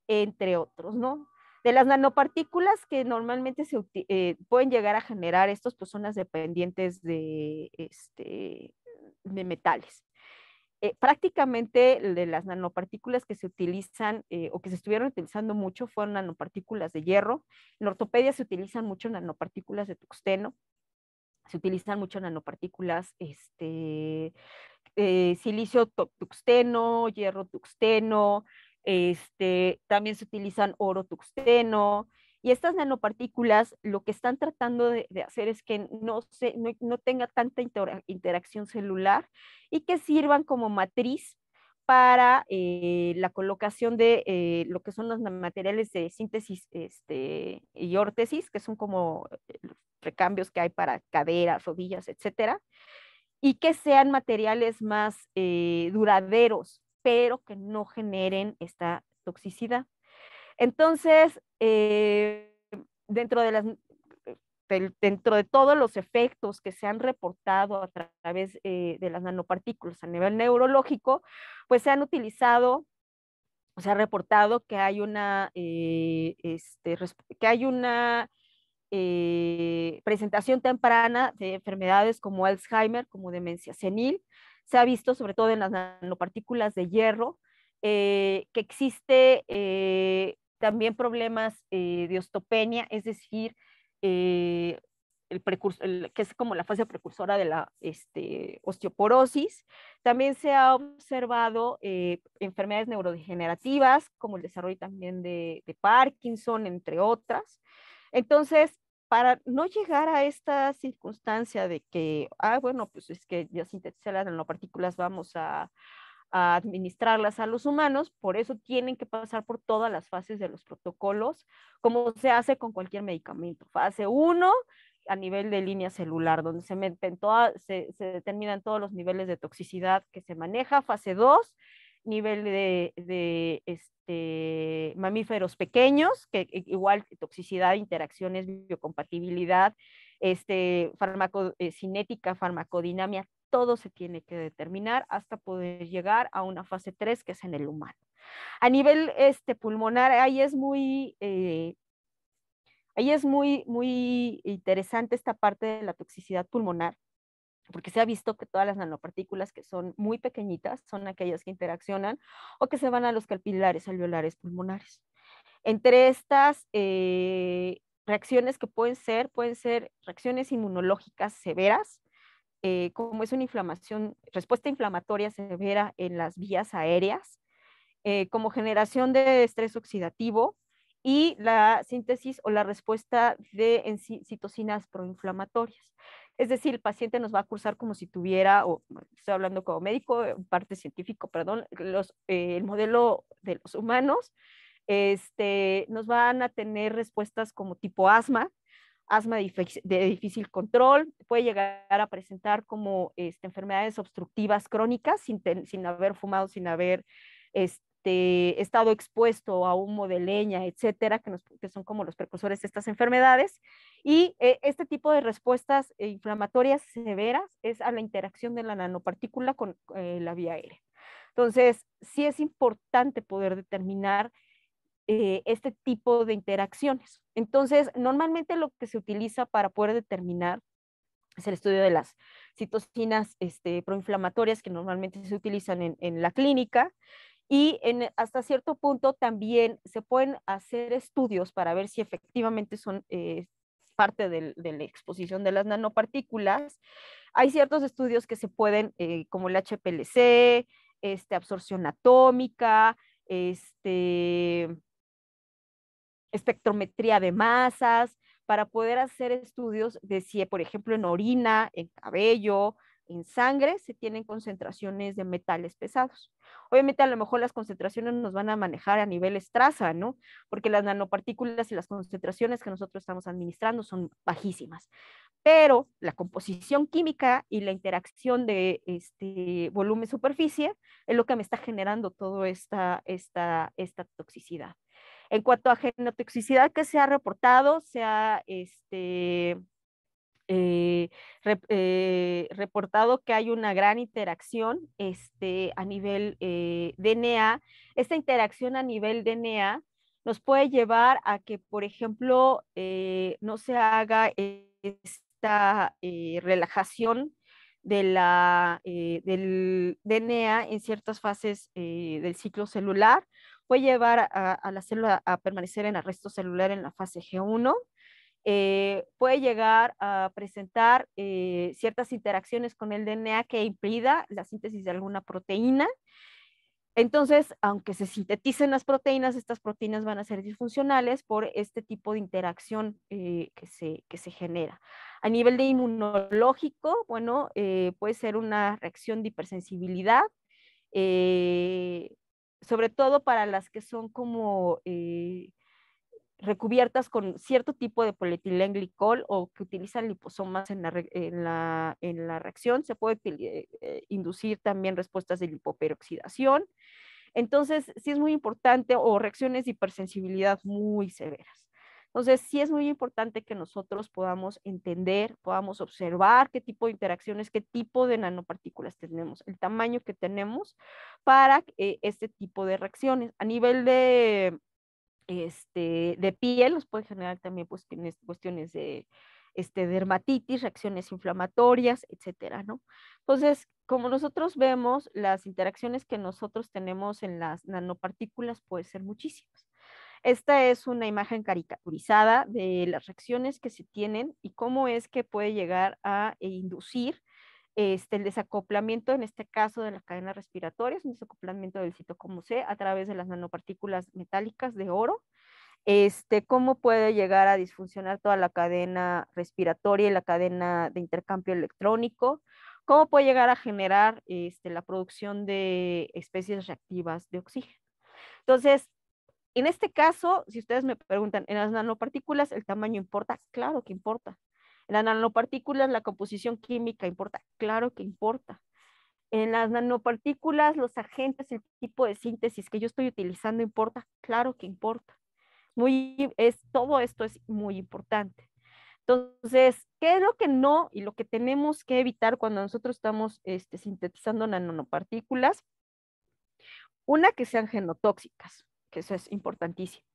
entre otros, ¿no? De las nanopartículas que normalmente se eh, pueden llegar a generar estos pues son las dependientes de, este, metales. Eh, prácticamente de las nanopartículas que se utilizan eh, o que se estuvieron utilizando mucho fueron nanopartículas de hierro. En ortopedia se utilizan mucho nanopartículas de tuxteno, se utilizan mucho nanopartículas este, silicio tuxteno, hierro tuxteno, este, también se utilizan oro tuxteno y estas nanopartículas lo que están tratando de, hacer es que no, tenga tanta interacción celular y que sirvan como matriz para eh, la colocación de eh, lo que son los materiales de síntesis este, y órtesis, que son como eh, recambios que hay para caderas, rodillas, etcétera, y que sean materiales más duraderos, pero que no generen esta toxicidad. Entonces, eh, dentro, de las, eh, dentro de todos los efectos que se han reportado a través eh, de las nanopartículas a nivel neurológico, pues se han utilizado, se ha reportado que hay una, este, que hay una presentación temprana de enfermedades como Alzheimer, como demencia senil, se ha visto sobre todo en las nanopartículas de hierro, eh, que existe eh, también problemas eh, de osteopenia, es decir, el que es como la fase precursora de la este, osteoporosis. También se ha observado enfermedades neurodegenerativas, como el desarrollo también de, de Parkinson, entre otras. Entonces, para no llegar a esta circunstancia de que, ah, bueno, pues es que ya sintetizar las nanopartículas, vamos a, administrarlas a los humanos, por eso tienen que pasar por todas las fases de los protocolos, como se hace con cualquier medicamento. Fase 1 a nivel de línea celular, donde se, se, se determinan todos los niveles de toxicidad que se maneja. Fase 2 nivel de, este, mamíferos pequeños, que igual toxicidad, interacciones, biocompatibilidad, este, farmacocinética, eh, farmacodinamia, todo se tiene que determinar hasta poder llegar a una fase 3 que es en el humano. A nivel este, pulmonar, ahí es muy... Eh, ahí es muy, muy interesante esta parte de la toxicidad pulmonar, porque se ha visto que todas las nanopartículas que son muy pequeñitas son aquellas que interaccionan o que se van a los capilares alveolares pulmonares. Entre estas eh, reacciones que pueden ser, pueden ser reacciones inmunológicas severas, eh, como es una inflamación, respuesta inflamatoria severa en las vías aéreas, eh, como generación de estrés oxidativo y la síntesis o la respuesta de citocinas proinflamatorias. Es decir, el paciente nos va a cursar como si tuviera, o estoy hablando como médico, eh, parte científico, perdón, los, eh, el modelo de los humanos, este, nos van a tener respuestas como tipo asma, asma de difícil control, puede llegar a presentar como este, enfermedades obstructivas crónicas sin, haber fumado, sin haber este, este, estado expuesto a humo de leña, etcétera, que, son como los precursores de estas enfermedades. Y eh, este tipo de respuestas inflamatorias severas es a la interacción de la nanopartícula con eh, la vía aérea. Entonces, sí es importante poder determinar eh, este tipo de interacciones. Entonces, normalmente lo que se utiliza para poder determinar es el estudio de las citocinas este, proinflamatorias que normalmente se utilizan en la clínica y en, hasta cierto punto también se pueden hacer estudios para ver si efectivamente son eh, parte de la exposición de las nanopartículas. Hay ciertos estudios que se pueden, eh, como el HPLC, este, absorción atómica, este, espectrometría de masas, para poder hacer estudios de si, por ejemplo, en orina, en cabello, en sangre se tienen concentraciones de metales pesados. Obviamente a lo mejor las concentraciones nos van a manejar a nivel traza, ¿no? Porque las nanopartículas y las concentraciones que nosotros estamos administrando son bajísimas. Pero la composición química y la interacción de este volumen-superficie es lo que me está generando toda esta, esta, esta toxicidad. En cuanto a genotoxicidad que se ha reportado, se ha este, eh, eh, reportado que hay una gran interacción este, a nivel eh, DNA. Esta interacción a nivel DNA nos puede llevar a que, por ejemplo, no se haga esta relajación de la, del DNA en ciertas fases del ciclo celular. Puede llevar a, a la célula a permanecer en arresto celular en la fase G1 eh, puede llegar a presentar eh, ciertas interacciones con el DNA que impida la síntesis de alguna proteína. Entonces, aunque se sinteticen las proteínas, estas proteínas van a ser disfuncionales por este tipo de interacción eh, que, se, se, genera. A nivel de inmunológico, bueno, puede ser una reacción de hipersensibilidad, sobre todo para las que son como recubiertas con cierto tipo de polietilenglicol o que utilizan liposomas en la, en la, reacción, se puede eh, inducir también respuestas de lipoperoxidación. Entonces, sí es muy importante o reacciones de hipersensibilidad muy severas. Entonces, sí es muy importante que nosotros podamos entender, podamos observar qué tipo de interacciones, qué tipo de nanopartículas tenemos, el tamaño que tenemos para eh, este tipo de reacciones. A nivel de este, de piel, los puede generar también pues, cuestiones de este, dermatitis, reacciones inflamatorias, etcétera, ¿no? Entonces, como nosotros vemos, las interacciones que nosotros tenemos en las nanopartículas pueden ser muchísimas. Esta es una imagen caricaturizada de las reacciones que se tienen y cómo es que puede llegar a eh, inducir este, el desacoplamiento, en este caso de cadena respiratoria, es un desacoplamiento del citocromo C a través de las nanopartículas metálicas de oro, este, cómo puede llegar a disfuncionar toda la cadena respiratoria y la cadena de intercambio electrónico, cómo puede llegar a generar este, la producción de especies reactivas de oxígeno. Entonces, en este caso, si ustedes me preguntan, ¿en las nanopartículas el tamaño importa? Claro que importa. En las nanopartículas, la composición química importa, claro que importa. En las nanopartículas, los agentes, el tipo de síntesis que yo estoy utilizando importa, claro que importa. Muy, es, todo esto es muy importante. Entonces, ¿qué es lo que no y lo que tenemos que evitar cuando nosotros estamos este, sintetizando nanopartículas? Una, que sean genotóxicas, que eso es importantísimo.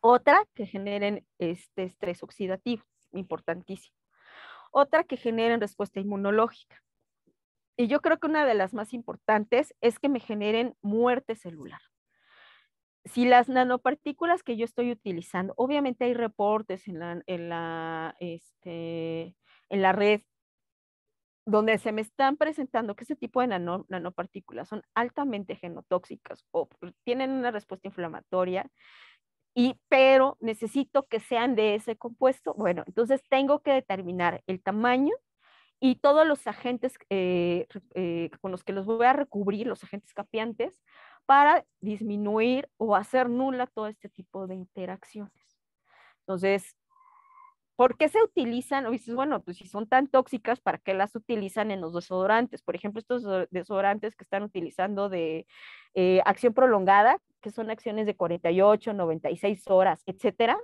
Otra, que generen este estrés oxidativo importantísimo. Otra que generen respuesta inmunológica. Y yo creo que una de las más importantes es que me generen muerte celular. Si las nanopartículas que yo estoy utilizando, obviamente hay reportes en la, en la, este, en la red donde se me están presentando que ese tipo de nanopartículas son altamente genotóxicas o tienen una respuesta inflamatoria, y pero necesito que sean de ese compuesto. Bueno, entonces tengo que determinar el tamaño y todos los agentes eh, eh, con los que los voy a recubrir, los agentes capiantes, para disminuir o hacer nula todo este tipo de interacciones. Entonces, ¿por qué se utilizan? O dices, bueno, pues si son tan tóxicas, ¿para qué las utilizan en los desodorantes? Por ejemplo, estos desodorantes que están utilizando de eh, acción prolongada, que son acciones de 48, 96 horas, etcétera,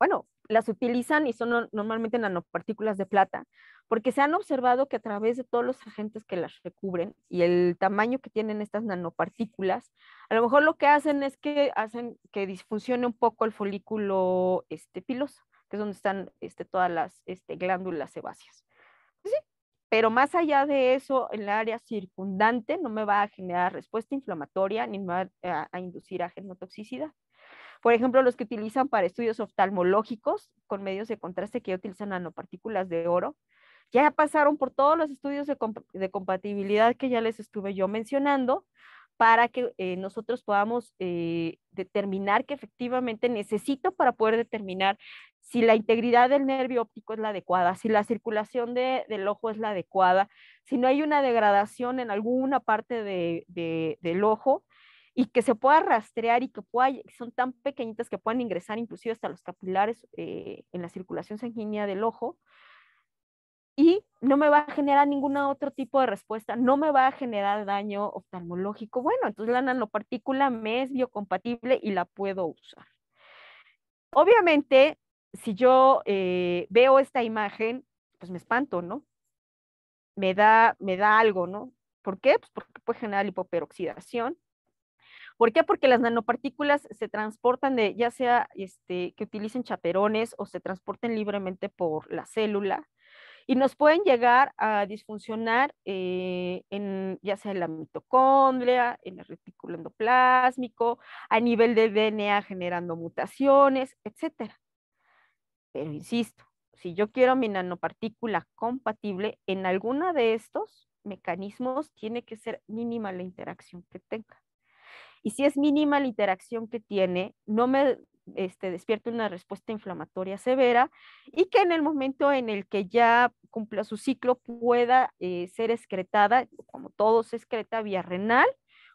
bueno, las utilizan y son normalmente nanopartículas de plata, porque se han observado que a través de todos los agentes que las recubren y el tamaño que tienen estas nanopartículas, a lo mejor lo que hacen es que hacen que disfuncione un poco el folículo este, piloso, que es donde están este, todas las este, glándulas sebáceas pero más allá de eso, el área circundante no me va a generar respuesta inflamatoria ni me va a, inducir a genotoxicidad. Por ejemplo, los que utilizan para estudios oftalmológicos con medios de contraste que utilizan nanopartículas de oro, ya pasaron por todos los estudios de compatibilidad que ya les estuve yo mencionando, para que eh, nosotros podamos eh, determinar que efectivamente necesito para poder determinar si la integridad del nervio óptico es la adecuada, si la circulación del ojo es la adecuada, si no hay una degradación en alguna parte del ojo y que se pueda rastrear y que son tan pequeñitas que puedan ingresar inclusive hasta los capilares eh, en la circulación sanguínea del ojo. Y no me va a generar ningún otro tipo de respuesta, no me va a generar daño oftalmológico. Bueno, entonces la nanopartícula me es biocompatible y la puedo usar. Obviamente, si yo eh, veo esta imagen, pues me espanto, ¿no? Me da, me da algo, ¿no? ¿Por qué? Pues porque puede generar hipoperoxidación. ¿Por qué? Porque las nanopartículas se transportan de, ya sea este, que utilicen chaperones o se transporten libremente por la célula y nos pueden llegar a disfuncionar eh, en ya sea en la mitocondria, en el retículo endoplásmico, a nivel de DNA generando mutaciones, etc. Pero insisto, si yo quiero mi nanopartícula compatible en alguna de estos mecanismos, tiene que ser mínima la interacción que tenga. Y si es mínima la interacción que tiene, no me este, una respuesta inflamatoria severa y que en el momento en el que ya cumpla su ciclo pueda eh, ser excretada, como todo se excreta, vía renal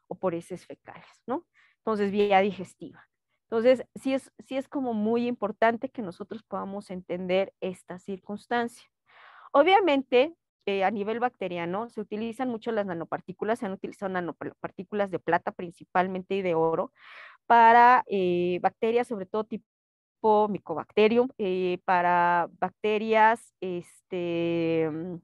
o por heces fecales, ¿no? Entonces, vía digestiva. Entonces, sí es, sí es como muy importante que nosotros podamos entender esta circunstancia. Obviamente, eh, a nivel bacteriano, se utilizan mucho las nanopartículas, se han utilizado nanopartículas de plata principalmente y de oro, para eh, bacterias, sobre todo tipo Mycobacterium, eh, para bacterias, este, mm,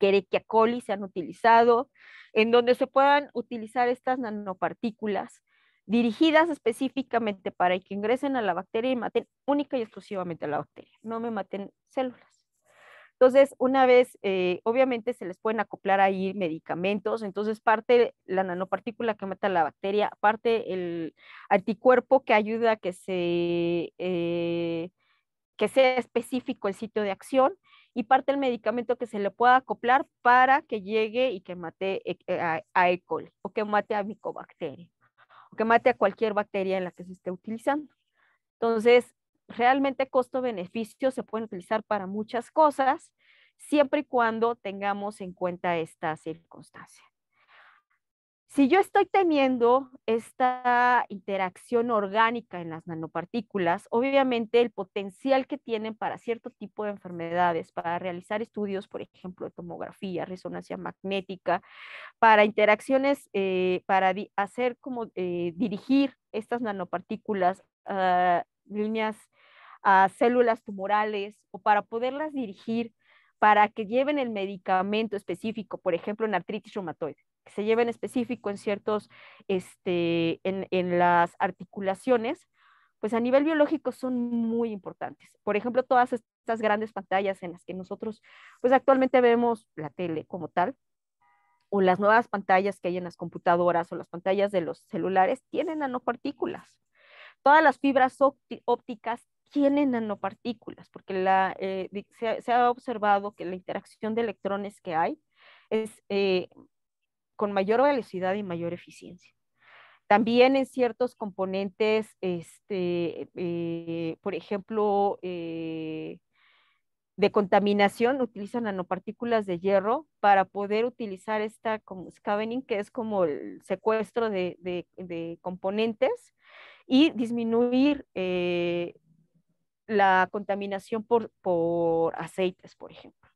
Erechia coli se han utilizado, en donde se puedan utilizar estas nanopartículas dirigidas específicamente para que ingresen a la bacteria y maten única y exclusivamente a la bacteria, no me maten células. Entonces, una vez, eh, obviamente se les pueden acoplar ahí medicamentos, entonces parte la nanopartícula que mata la bacteria, parte el anticuerpo que ayuda a que, se, eh, que sea específico el sitio de acción y parte el medicamento que se le pueda acoplar para que llegue y que mate eh, a, a E. coli o que mate a micobacteria o que mate a cualquier bacteria en la que se esté utilizando. Entonces, realmente costo-beneficio se pueden utilizar para muchas cosas, siempre y cuando tengamos en cuenta esta circunstancia. Si yo estoy teniendo esta interacción orgánica en las nanopartículas, obviamente el potencial que tienen para cierto tipo de enfermedades, para realizar estudios, por ejemplo, de tomografía, resonancia magnética, para interacciones, eh, para hacer como eh, dirigir estas nanopartículas a ah, líneas a ah, células tumorales o para poderlas dirigir para que lleven el medicamento específico, por ejemplo, en artritis reumatoide, que se lleven específico en ciertos, este, en, en las articulaciones, pues a nivel biológico son muy importantes. Por ejemplo, todas estas grandes pantallas en las que nosotros, pues actualmente vemos la tele como tal, o las nuevas pantallas que hay en las computadoras o las pantallas de los celulares, tienen nanopartículas. Todas las fibras ópticas tienen nanopartículas, porque eh, se, ha observado que la interacción de electrones que hay es eh, con mayor velocidad y mayor eficiencia. También en ciertos componentes, este, eh, por ejemplo, de contaminación utilizan nanopartículas de hierro para poder utilizar esta como que es como el secuestro de componentes y disminuir eh, la contaminación por, aceites, por ejemplo.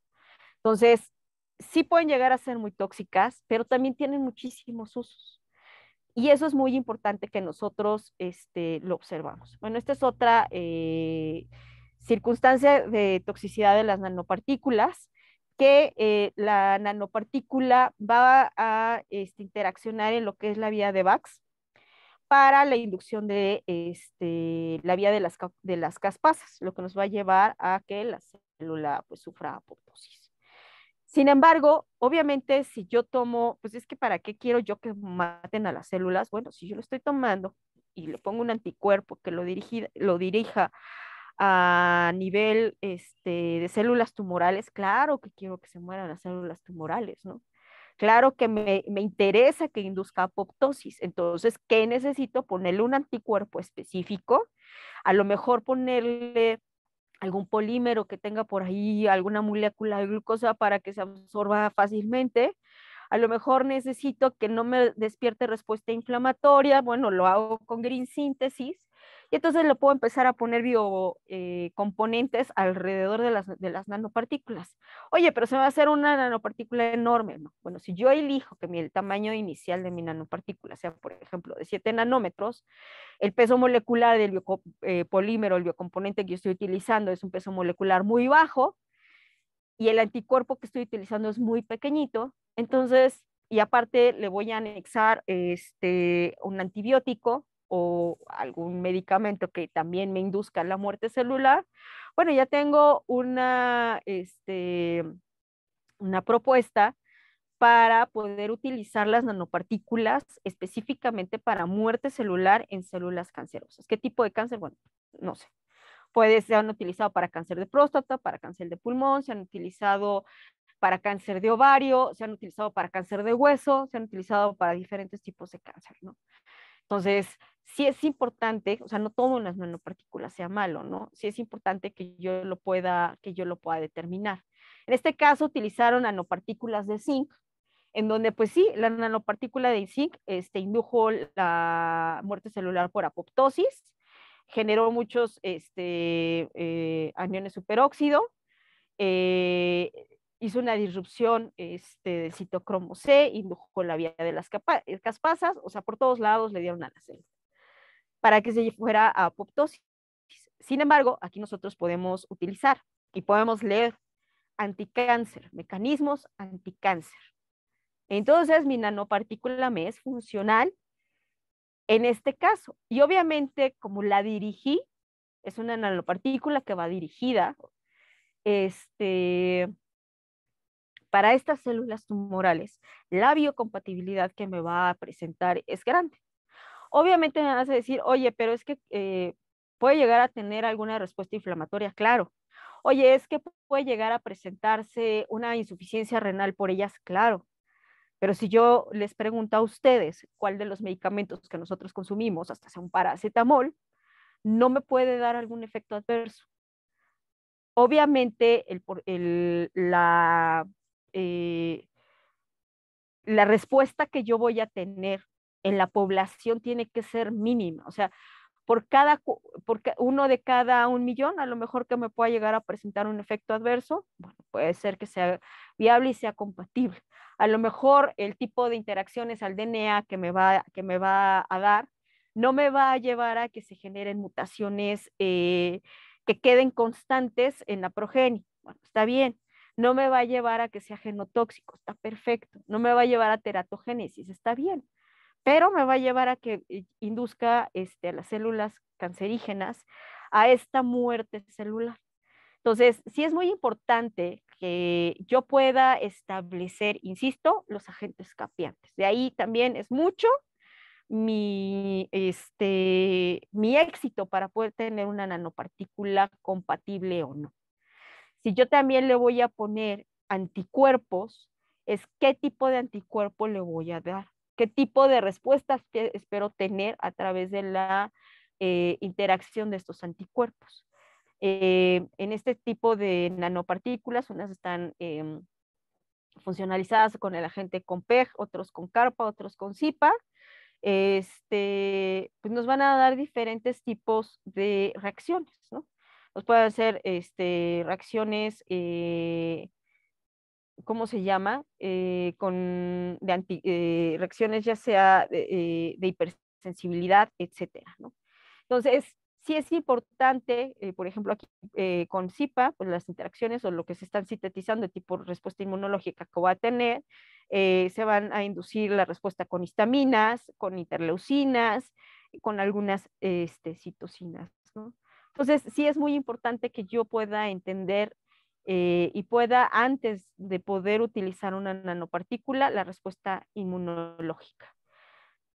Entonces, sí pueden llegar a ser muy tóxicas, pero también tienen muchísimos usos. Y eso es muy importante que nosotros este, lo observamos. Bueno, esta es otra eh, circunstancia de toxicidad de las nanopartículas, que eh, la nanopartícula va a este, interaccionar en lo que es la vía de Bax, para la inducción de este, la vía de las, de las caspasas, lo que nos va a llevar a que la célula pues, sufra apoptosis. Sin embargo, obviamente, si yo tomo, pues es que para qué quiero yo que maten a las células, bueno, si yo lo estoy tomando y le pongo un anticuerpo que lo, lo dirija a nivel este, de células tumorales, claro que quiero que se mueran las células tumorales, ¿no? Claro que me, interesa que induzca apoptosis, entonces, ¿qué necesito? Ponerle un anticuerpo específico, a lo mejor ponerle algún polímero que tenga por ahí alguna molécula de glucosa para que se absorba fácilmente. A lo mejor necesito que no me despierte respuesta inflamatoria, bueno, lo hago con green síntesis entonces le puedo empezar a poner biocomponentes eh, alrededor de las, nanopartículas. Oye, pero se va a hacer una nanopartícula enorme. ¿no? Bueno, si yo elijo que mi, el tamaño inicial de mi nanopartícula sea, por ejemplo, de 7 nanómetros, el peso molecular del eh, polímero, el biocomponente que yo estoy utilizando, es un peso molecular muy bajo y el anticuerpo que estoy utilizando es muy pequeñito. Entonces, y aparte le voy a anexar este, un antibiótico o algún medicamento que también me induzca la muerte celular, bueno, ya tengo una, este, una propuesta para poder utilizar las nanopartículas específicamente para muerte celular en células cancerosas. ¿Qué tipo de cáncer? Bueno, no sé. Puede ser han utilizado para cáncer de próstata, para cáncer de pulmón, se han utilizado para cáncer de ovario, se han utilizado para cáncer de hueso, se han utilizado para diferentes tipos de cáncer, ¿no? Entonces, sí es importante, o sea, no todo en las nanopartículas sea malo, ¿no? Sí es importante que yo lo pueda, que yo lo pueda determinar. En este caso utilizaron nanopartículas de zinc, en donde pues sí, la nanopartícula de zinc este, indujo la muerte celular por apoptosis, generó muchos este, eh, aniones superóxido, eh, hizo una disrupción este, del citocromo C, indujo la vía de las eh, caspasas, o sea, por todos lados le dieron a la célula para que se fuera a apoptosis. Sin embargo, aquí nosotros podemos utilizar y podemos leer anticáncer, mecanismos anticáncer. Entonces, mi nanopartícula me es funcional en este caso. Y obviamente, como la dirigí, es una nanopartícula que va dirigida, este, para estas células tumorales, la biocompatibilidad que me va a presentar es grande. Obviamente me van a decir, oye, pero es que eh, puede llegar a tener alguna respuesta inflamatoria, claro. Oye, es que puede llegar a presentarse una insuficiencia renal por ellas, claro. Pero si yo les pregunto a ustedes cuál de los medicamentos que nosotros consumimos, hasta sea un paracetamol, no me puede dar algún efecto adverso. Obviamente, el, el, la eh, la respuesta que yo voy a tener en la población tiene que ser mínima. O sea, por cada uno de cada un millón, a lo mejor que me pueda llegar a presentar un efecto adverso, bueno, puede ser que sea viable y sea compatible. A lo mejor el tipo de interacciones al DNA que me va, que me va a dar no me va a llevar a que se generen mutaciones eh, que queden constantes en la progenie. Bueno, está bien, no me va a llevar a que sea genotóxico, está perfecto, no me va a llevar a teratogénesis, está bien, pero me va a llevar a que eh, induzca este, a las células cancerígenas a esta muerte celular. Entonces, sí es muy importante que yo pueda establecer, insisto, los agentes capiantes. De ahí también es mucho mi, este, mi éxito para poder tener una nanopartícula compatible o no. Si yo también le voy a poner anticuerpos, es qué tipo de anticuerpo le voy a dar, qué tipo de respuestas espero tener a través de la eh, interacción de estos anticuerpos. Eh, en este tipo de nanopartículas, unas están em, funcionalizadas con el agente COMPEG, otros con CARPA, otros con CIPA, este, pues nos van a dar diferentes tipos de reacciones, ¿no? nos puede hacer este, reacciones, eh, ¿cómo se llama? Eh, con eh, reacciones ya sea de, hipersensibilidad, etcétera. ¿no? Entonces, sí es importante, por ejemplo, aquí con CIPA, pues las interacciones o lo que se están sintetizando de tipo respuesta inmunológica que va a tener, se van a inducir la respuesta con histaminas, con interleucinas, con algunas este, citocinas. ¿no? Entonces, sí es muy importante que yo pueda entender eh, y pueda, antes de poder utilizar una nanopartícula, la respuesta inmunológica.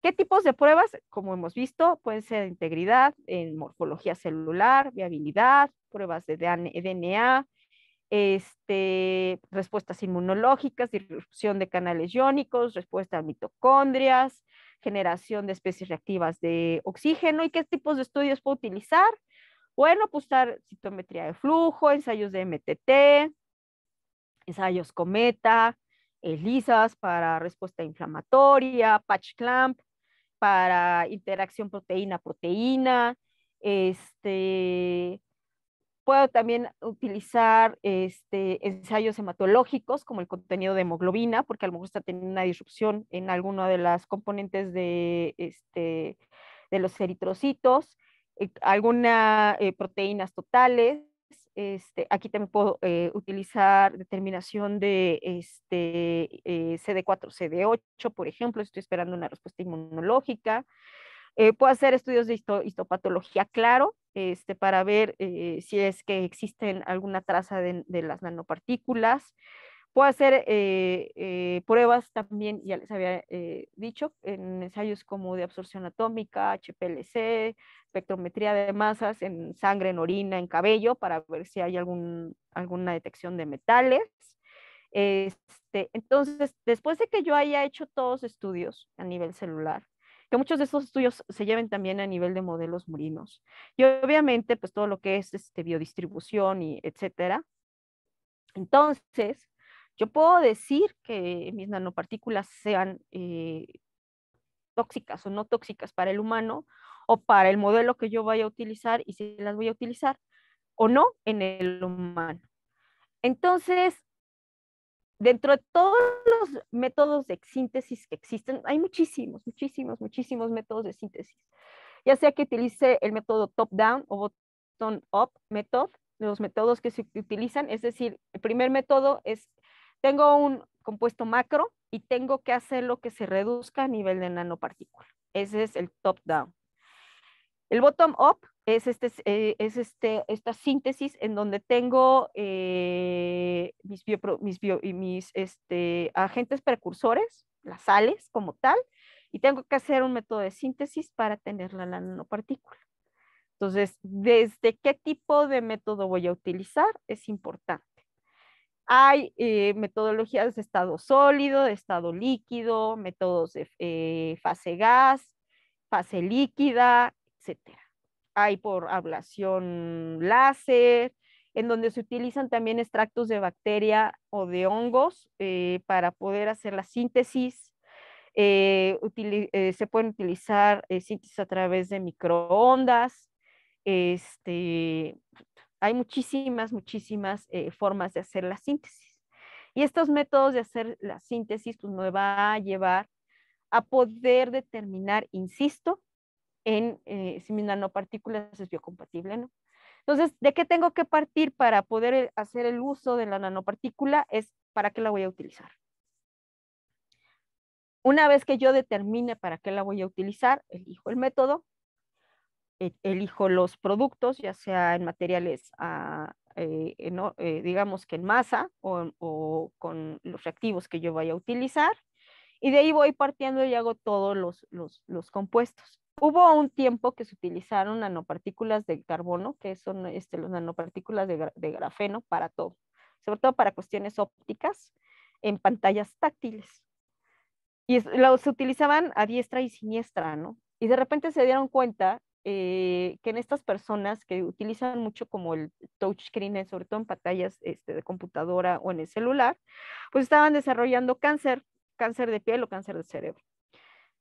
¿Qué tipos de pruebas? Como hemos visto, pueden ser integridad en morfología celular, viabilidad, pruebas de DNA, este, respuestas inmunológicas, disrupción de canales iónicos, respuesta a mitocondrias, generación de especies reactivas de oxígeno y qué tipos de estudios puedo utilizar Pueden apostar citometría de flujo, ensayos de MTT, ensayos cometa, ELISAS para respuesta inflamatoria, patch clamp para interacción proteína-proteína. Este, puedo también utilizar este, ensayos hematológicos como el contenido de hemoglobina, porque a lo mejor está teniendo una disrupción en alguno de las componentes de, este, de los eritrocitos. Eh, algunas eh, proteínas totales. Este, aquí también puedo eh, utilizar determinación de este, CD4, CD8, por ejemplo, estoy esperando una respuesta inmunológica. puedo hacer estudios de histopatología, claro, este, para ver si es que existen alguna traza de, de las nanopartículas. Puedo hacer eh, eh, pruebas también, ya les había eh, dicho, en ensayos como de absorción atómica, HPLC, espectrometría de masas en sangre, en orina, en cabello, para ver si hay algún, alguna detección de metales. Este, entonces, después de que yo haya hecho todos estudios a nivel celular, que muchos de estos estudios se lleven también a nivel de modelos murinos, y obviamente, pues todo lo que es este, biodistribución y etcétera. Entonces, yo puedo decir que mis nanopartículas sean eh, tóxicas o no tóxicas para el humano o para el modelo que yo vaya a utilizar y si las voy a utilizar o no en el humano. Entonces, dentro de todos los métodos de síntesis que existen, hay muchísimos, muchísimos, muchísimos métodos de síntesis. Ya sea que utilice el método top-down o bottom-up método, los métodos que se utilizan, es decir, el primer método es tengo un compuesto macro y tengo que hacer lo que se reduzca a nivel de nanopartícula. Ese es el top-down. El bottom-up es, este, eh, es este, esta síntesis en donde tengo eh, mis, este, agentes precursores, las sales como tal, y tengo que hacer un método de síntesis para tener la nanopartícula. Entonces, desde qué tipo de método voy a utilizar es importante. Hay eh, metodologías de estado sólido, de estado líquido, métodos de eh, fase gas, fase líquida, etc. Hay por ablación láser, en donde se utilizan también extractos de bacteria o de hongos eh, para poder hacer la síntesis. se pueden utilizar síntesis a través de microondas. Este, hay muchísimas, muchísimas eh, formas de hacer la síntesis. Y estos métodos de hacer la síntesis pues, me va a llevar a poder determinar, insisto, en eh, si mi nanopartícula es biocompatible, ¿no? Entonces, ¿de qué tengo que partir para poder eh, hacer el uso de la nanopartícula? Es para qué la voy a utilizar. Una vez que yo determine para qué la voy a utilizar, elijo el método, e-, elijo los productos, ya sea en materiales, ah, eh, eh, digamos que en masa o, con los reactivos que yo vaya a utilizar. Y de ahí voy partiendo y hago todos los, compuestos. Hubo un tiempo que se utilizaron nanopartículas de carbono, que son este, los nanopartículas de, grafeno para todo, sobre todo para cuestiones ópticas en pantallas táctiles. Y los utilizaban a diestra y siniestra, ¿no? Y de repente se dieron cuenta eh, que en estas personas que utilizan mucho como el touchscreen, eh, sobre todo en pantallas este, de computadora o en el celular, pues estaban desarrollando cáncer, cáncer de piel o cáncer de cerebro.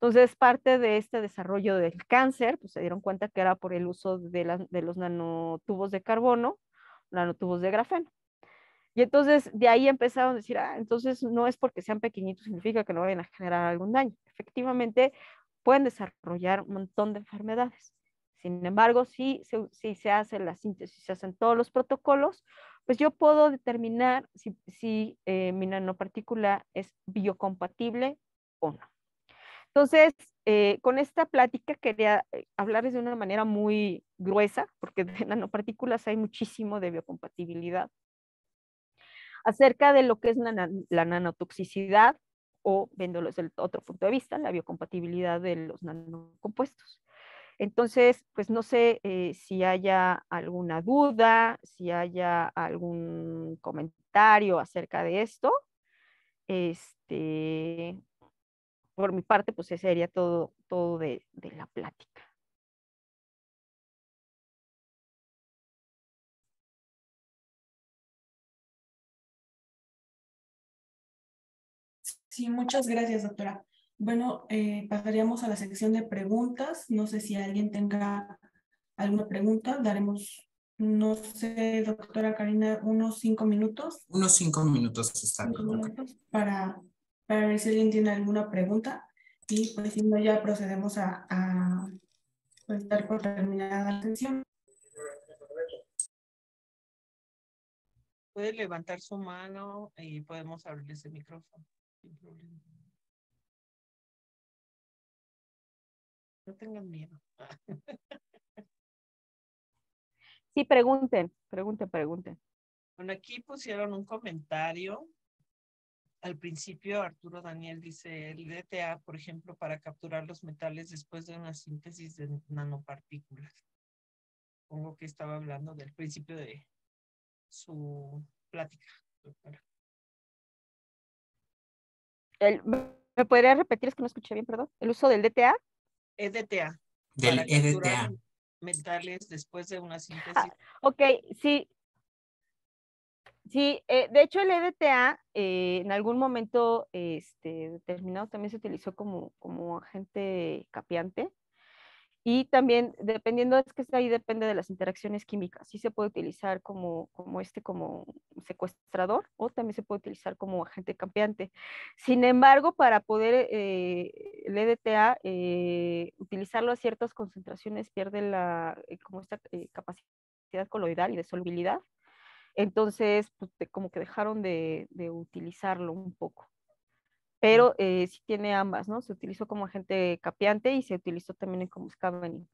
Entonces, parte de este desarrollo del cáncer, pues se dieron cuenta que era por el uso de, de los nanotubos de carbono, nanotubos de grafeno. Y entonces de ahí empezaron a decir, ah, entonces no es porque sean pequeñitos, significa que no vayan a generar algún daño. Efectivamente, pueden desarrollar un montón de enfermedades. Sin embargo, si se, si se hace la síntesis, se hacen todos los protocolos, pues yo puedo determinar si, eh, mi nanopartícula es biocompatible o no. Entonces, eh, con esta plática quería eh, hablarles de una manera muy gruesa, porque de nanopartículas hay muchísimo de biocompatibilidad, acerca de lo que es la, nanotoxicidad o, viéndolo desde el otro punto de vista, la biocompatibilidad de los nanocompuestos. Entonces, pues no sé eh, si haya alguna duda, si haya algún comentario acerca de esto. Este, por mi parte, pues ese sería todo, todo de la plática. Sí, muchas gracias, doctora. Bueno, eh, pasaríamos a la sección de preguntas. No sé si alguien tenga alguna pregunta. Daremos, no sé, doctora Karina, unos cinco minutos. Unos cinco minutos está para, ver si alguien tiene alguna pregunta. Y pues si no, ya procedemos a, a pues, por terminada la sesión. Puede levantar su mano y podemos abrirle ese micrófono sin problema. No tengan miedo. Sí, pregunten, pregunten, pregunten. Bueno, aquí pusieron un comentario. Al principio, Arturo Daniel dice, el DTA, por ejemplo, para capturar los metales después de una síntesis de nanopartículas. Supongo que estaba hablando del principio de su plática. El, ¿Me podría repetir? Es que no escuché bien, perdón. ¿El uso del DTA? EDTA. Del EDTA. E Mentales después de una síntesis. Ah, ok, sí. Sí, eh, de hecho el EDTA eh, en algún momento este, determinado también se utilizó como, como agente capiante y también, dependiendo, es que ahí depende de las interacciones químicas. Sí se puede utilizar como, este, como secuestrador, o también se puede utilizar como agente campeante. Sin embargo, para poder eh, el EDTA eh, utilizarlo a ciertas concentraciones pierde la, eh, como esta capacidad coloidal y de solubilidad. Entonces, pues, como que dejaron de utilizarlo un poco pero eh, sí tiene ambas, ¿no? Se utilizó como agente capeante y se utilizó también como scavening.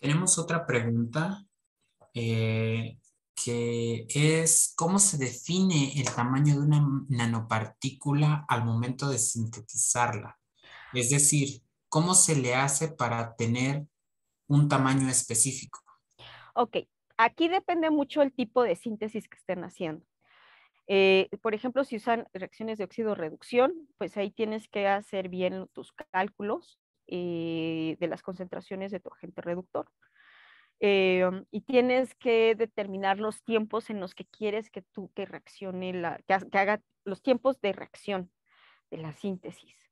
Tenemos otra pregunta eh, que es cómo se define el tamaño de una nanopartícula al momento de sintetizarla. Es decir, ¿cómo se le hace para tener un tamaño específico? Ok, aquí depende mucho el tipo de síntesis que estén haciendo. Eh, por ejemplo, si usan reacciones de óxido-reducción, pues ahí tienes que hacer bien tus cálculos eh, de las concentraciones de tu agente reductor. Em, y tienes que determinar los tiempos en los que quieres que tú que reaccione, la, que haga los tiempos de reacción de la síntesis.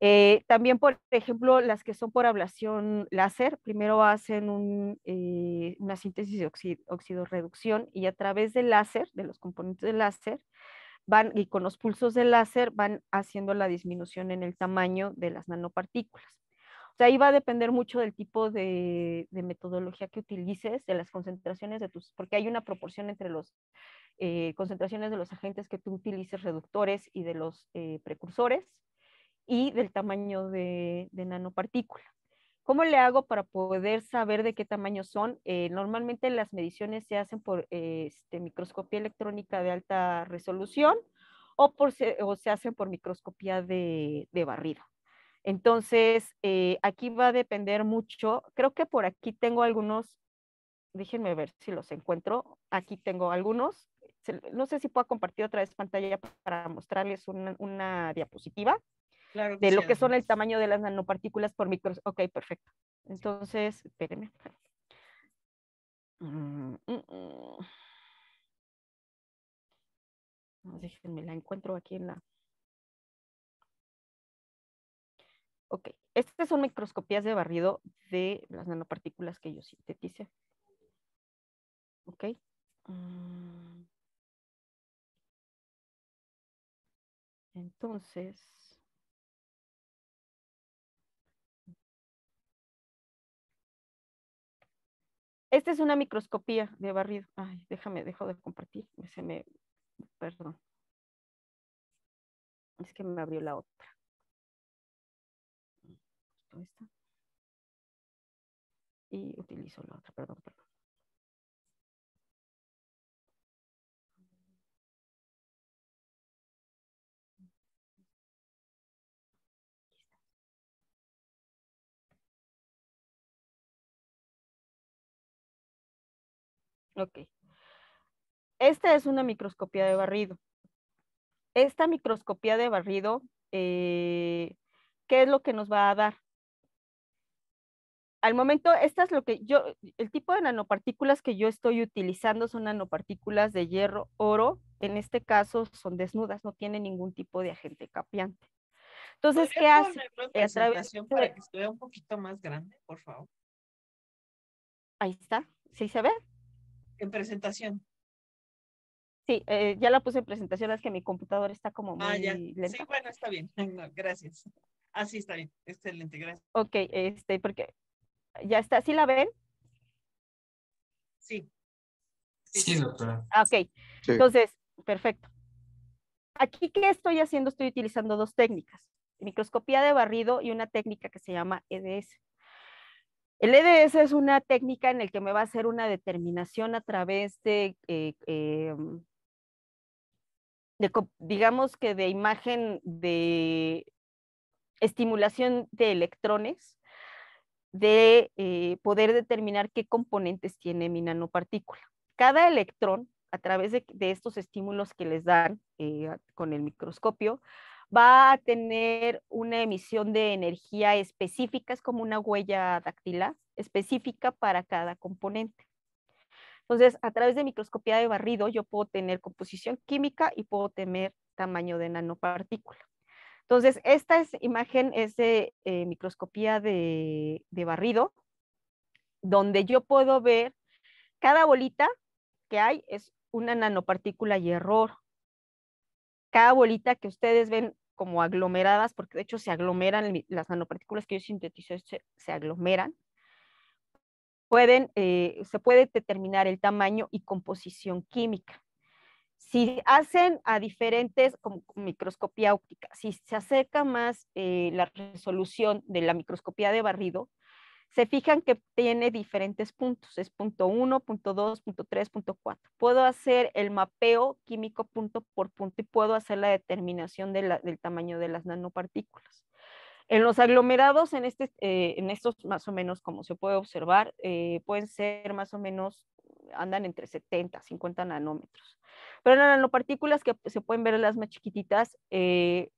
Eh, también, por ejemplo, las que son por ablación láser, primero hacen eh, una síntesis de óxido reducción y a través del láser, de los componentes del láser, van y con los pulsos del láser van haciendo la disminución en el tamaño de las nanopartículas. O sea, ahí va a depender mucho del tipo de, metodología que utilices, de las concentraciones de tus, porque hay una proporción entre las eh, concentraciones de los agentes que tú utilices, reductores y de los precursores y del tamaño de, nanopartícula. ¿Cómo le hago para poder saber de qué tamaño son? Eh, normalmente las mediciones se hacen por eh, este, microscopía electrónica de alta resolución o, se hacen por microscopía de, barrido. Entonces, eh, aquí va a depender mucho. Creo que por aquí tengo algunos, déjenme ver si los encuentro. Aquí tengo algunos. No sé si puedo compartir otra vez pantalla para mostrarles una diapositiva de lo que son el tamaño de las nanopartículas por micros Ok, perfecto. Entonces, espérenme. Mm, mm, mm. déjenme, la encuentro aquí en la... Ok, estas son microscopías de barrido de las nanopartículas que yo sintetice. Ok. Entonces... Esta es una microscopía de barrido. Ay, déjame, dejo de compartir. Se perdón. Es que me abrió la otra. Y utilizo la otra, perdón, perdón. Ok. Esta es una microscopía de barrido. Esta microscopía de barrido, eh, ¿qué es lo que nos va a dar? Al momento, esta es lo que yo, el tipo de nanopartículas que yo estoy utilizando son nanopartículas de hierro, oro, en este caso son desnudas, no tienen ningún tipo de agente capiante. Entonces, ¿qué hace? presentación para que esté un poquito más grande, por favor. Ahí está, ¿sí se ve? en presentación. Sí, eh, ya la puse en presentación, es que mi computadora está como muy ah, ya. Sí, bueno, está bien, gracias. Así sí, está bien, excelente, gracias. Ok, este, porque ya está, ¿sí la ven? Sí. Sí, doctora. Ah, ok, entonces, perfecto. Aquí, ¿qué estoy haciendo? Estoy utilizando dos técnicas, microscopía de barrido y una técnica que se llama EDS. El EDS es una técnica en la que me va a hacer una determinación a través de, eh, em, digamos que de imagen de estimulación de electrones, de eh, poder determinar qué componentes tiene mi nanopartícula. Cada electrón, a través de estos estímulos que les dan eh, con el microscopio, va a tener una emisión de energía específica, es como una huella dactilar específica para cada componente. Entonces, a través de microscopía de barrido, yo puedo tener composición química y puedo tener tamaño de nanopartícula. Entonces, esta imagen es de eh, microscopía de barrido, donde yo puedo ver cada bolita que hay es una nanopartícula y error cada bolita que ustedes ven como aglomeradas, porque de hecho se aglomeran, las nanopartículas que yo sintetizo se, aglomeran, pueden, eh, se puede determinar el tamaño y composición química. Si hacen a diferentes, con microscopía óptica, si se acerca más eh, la resolución de la microscopía de barrido, se fijan que tiene diferentes puntos, es punto 1, punto 2, punto 3, punto 4. Puedo hacer el mapeo químico punto por punto y puedo hacer la determinación del tamaño de las nanopartículas. En los aglomerados, en, este, eh, estos más o menos, como se puede observar, eh, pueden ser más o menos, andan entre 70, 50 nanómetros. Pero en las nanopartículas que se pueden ver las más chiquititas, eh,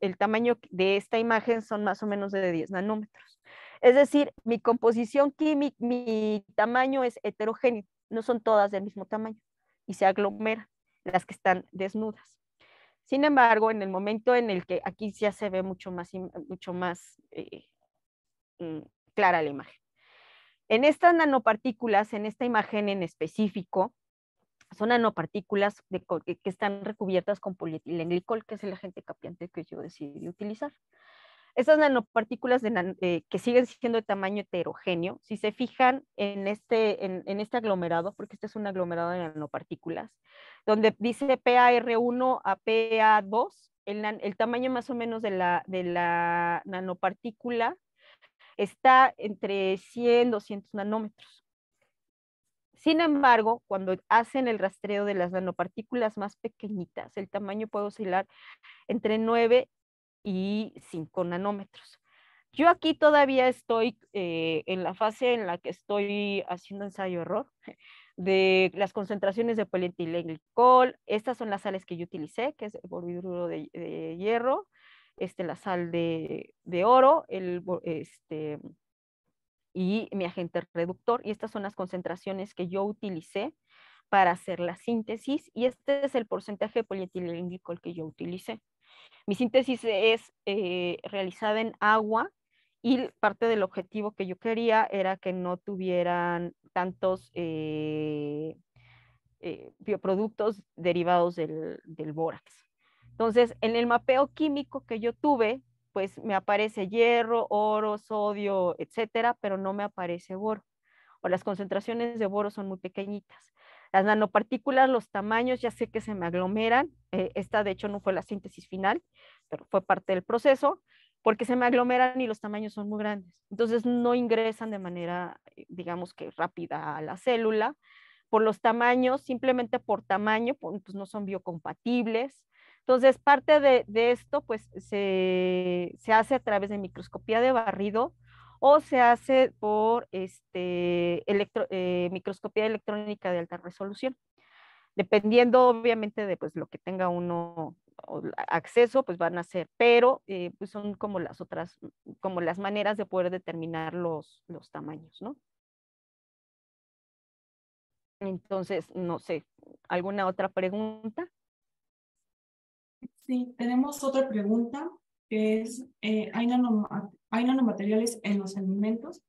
el tamaño de esta imagen son más o menos de 10 nanómetros. Es decir, mi composición química, mi tamaño es heterogéneo, no son todas del mismo tamaño y se aglomeran las que están desnudas. Sin embargo, en el momento en el que aquí ya se ve mucho más, mucho más eh, mm, clara la imagen. En estas nanopartículas, en esta imagen en específico, son nanopartículas que están recubiertas con polietilenglicol, que es el agente capiante que yo decidí utilizar. Esas nanopartículas eh, que siguen siendo de tamaño heterogéneo, si se fijan en este, en, este aglomerado, porque este es un aglomerado de nanopartículas, donde dice PAR1 a PA2, el, tamaño más o menos de la, de la nanopartícula está entre 100, 200 nanómetros. Sin embargo, cuando hacen el rastreo de las nanopartículas más pequeñitas, el tamaño puede oscilar entre 9 y 5 nanómetros. Yo aquí todavía estoy eh, en la fase en la que estoy haciendo ensayo-error de las concentraciones de polietilenglicol. Estas son las sales que yo utilicé, que es el borbiduro de, hierro, este, la sal de, oro el, este, y mi agente reductor. Y estas son las concentraciones que yo utilicé para hacer la síntesis y este es el porcentaje de polietilenglicol que yo utilicé. Mi síntesis es eh, realizada en agua y parte del objetivo que yo quería era que no tuvieran tantos eh, eh, bioproductos derivados del, del bórax. Entonces, en el mapeo químico que yo tuve, pues me aparece hierro, oro, sodio, etcétera, pero no me aparece boro. O las concentraciones de boro son muy pequeñitas. Las nanopartículas, los tamaños, ya sé que se me aglomeran. Eh, esta, de hecho, no fue la síntesis final, pero fue parte del proceso, porque se me aglomeran y los tamaños son muy grandes. Entonces, no ingresan de manera, eh, digamos que rápida a la célula. Por los tamaños, simplemente por tamaño, pues no son biocompatibles. Entonces, parte de, esto, pues, se hace a través de microscopía de barrido, o se hace por este, eh, microscopía electrónica de alta resolución. Dependiendo obviamente de pues, lo que tenga uno acceso, pues van a ser, pero eh, pues son como las otras, como las maneras de poder determinar los, los tamaños, ¿no? Entonces, no sé, ¿alguna otra pregunta? Sí, tenemos otra pregunta que es, eh, ¿hay, ¿Hay nanomateriales en los alimentos?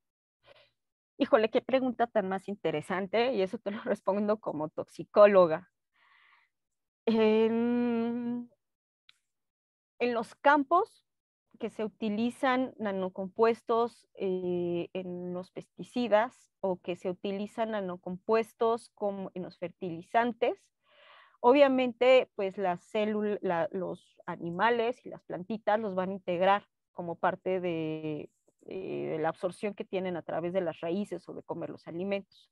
Híjole, qué pregunta tan más interesante y eso te lo respondo como toxicóloga. En, los campos que se utilizan nanocompuestos eh, en los pesticidas o que se utilizan nanocompuestos como en los fertilizantes, obviamente pues las células, los animales y las plantitas los van a integrar como parte eh, de, la absorción que tienen a través de las raíces o de comer los alimentos.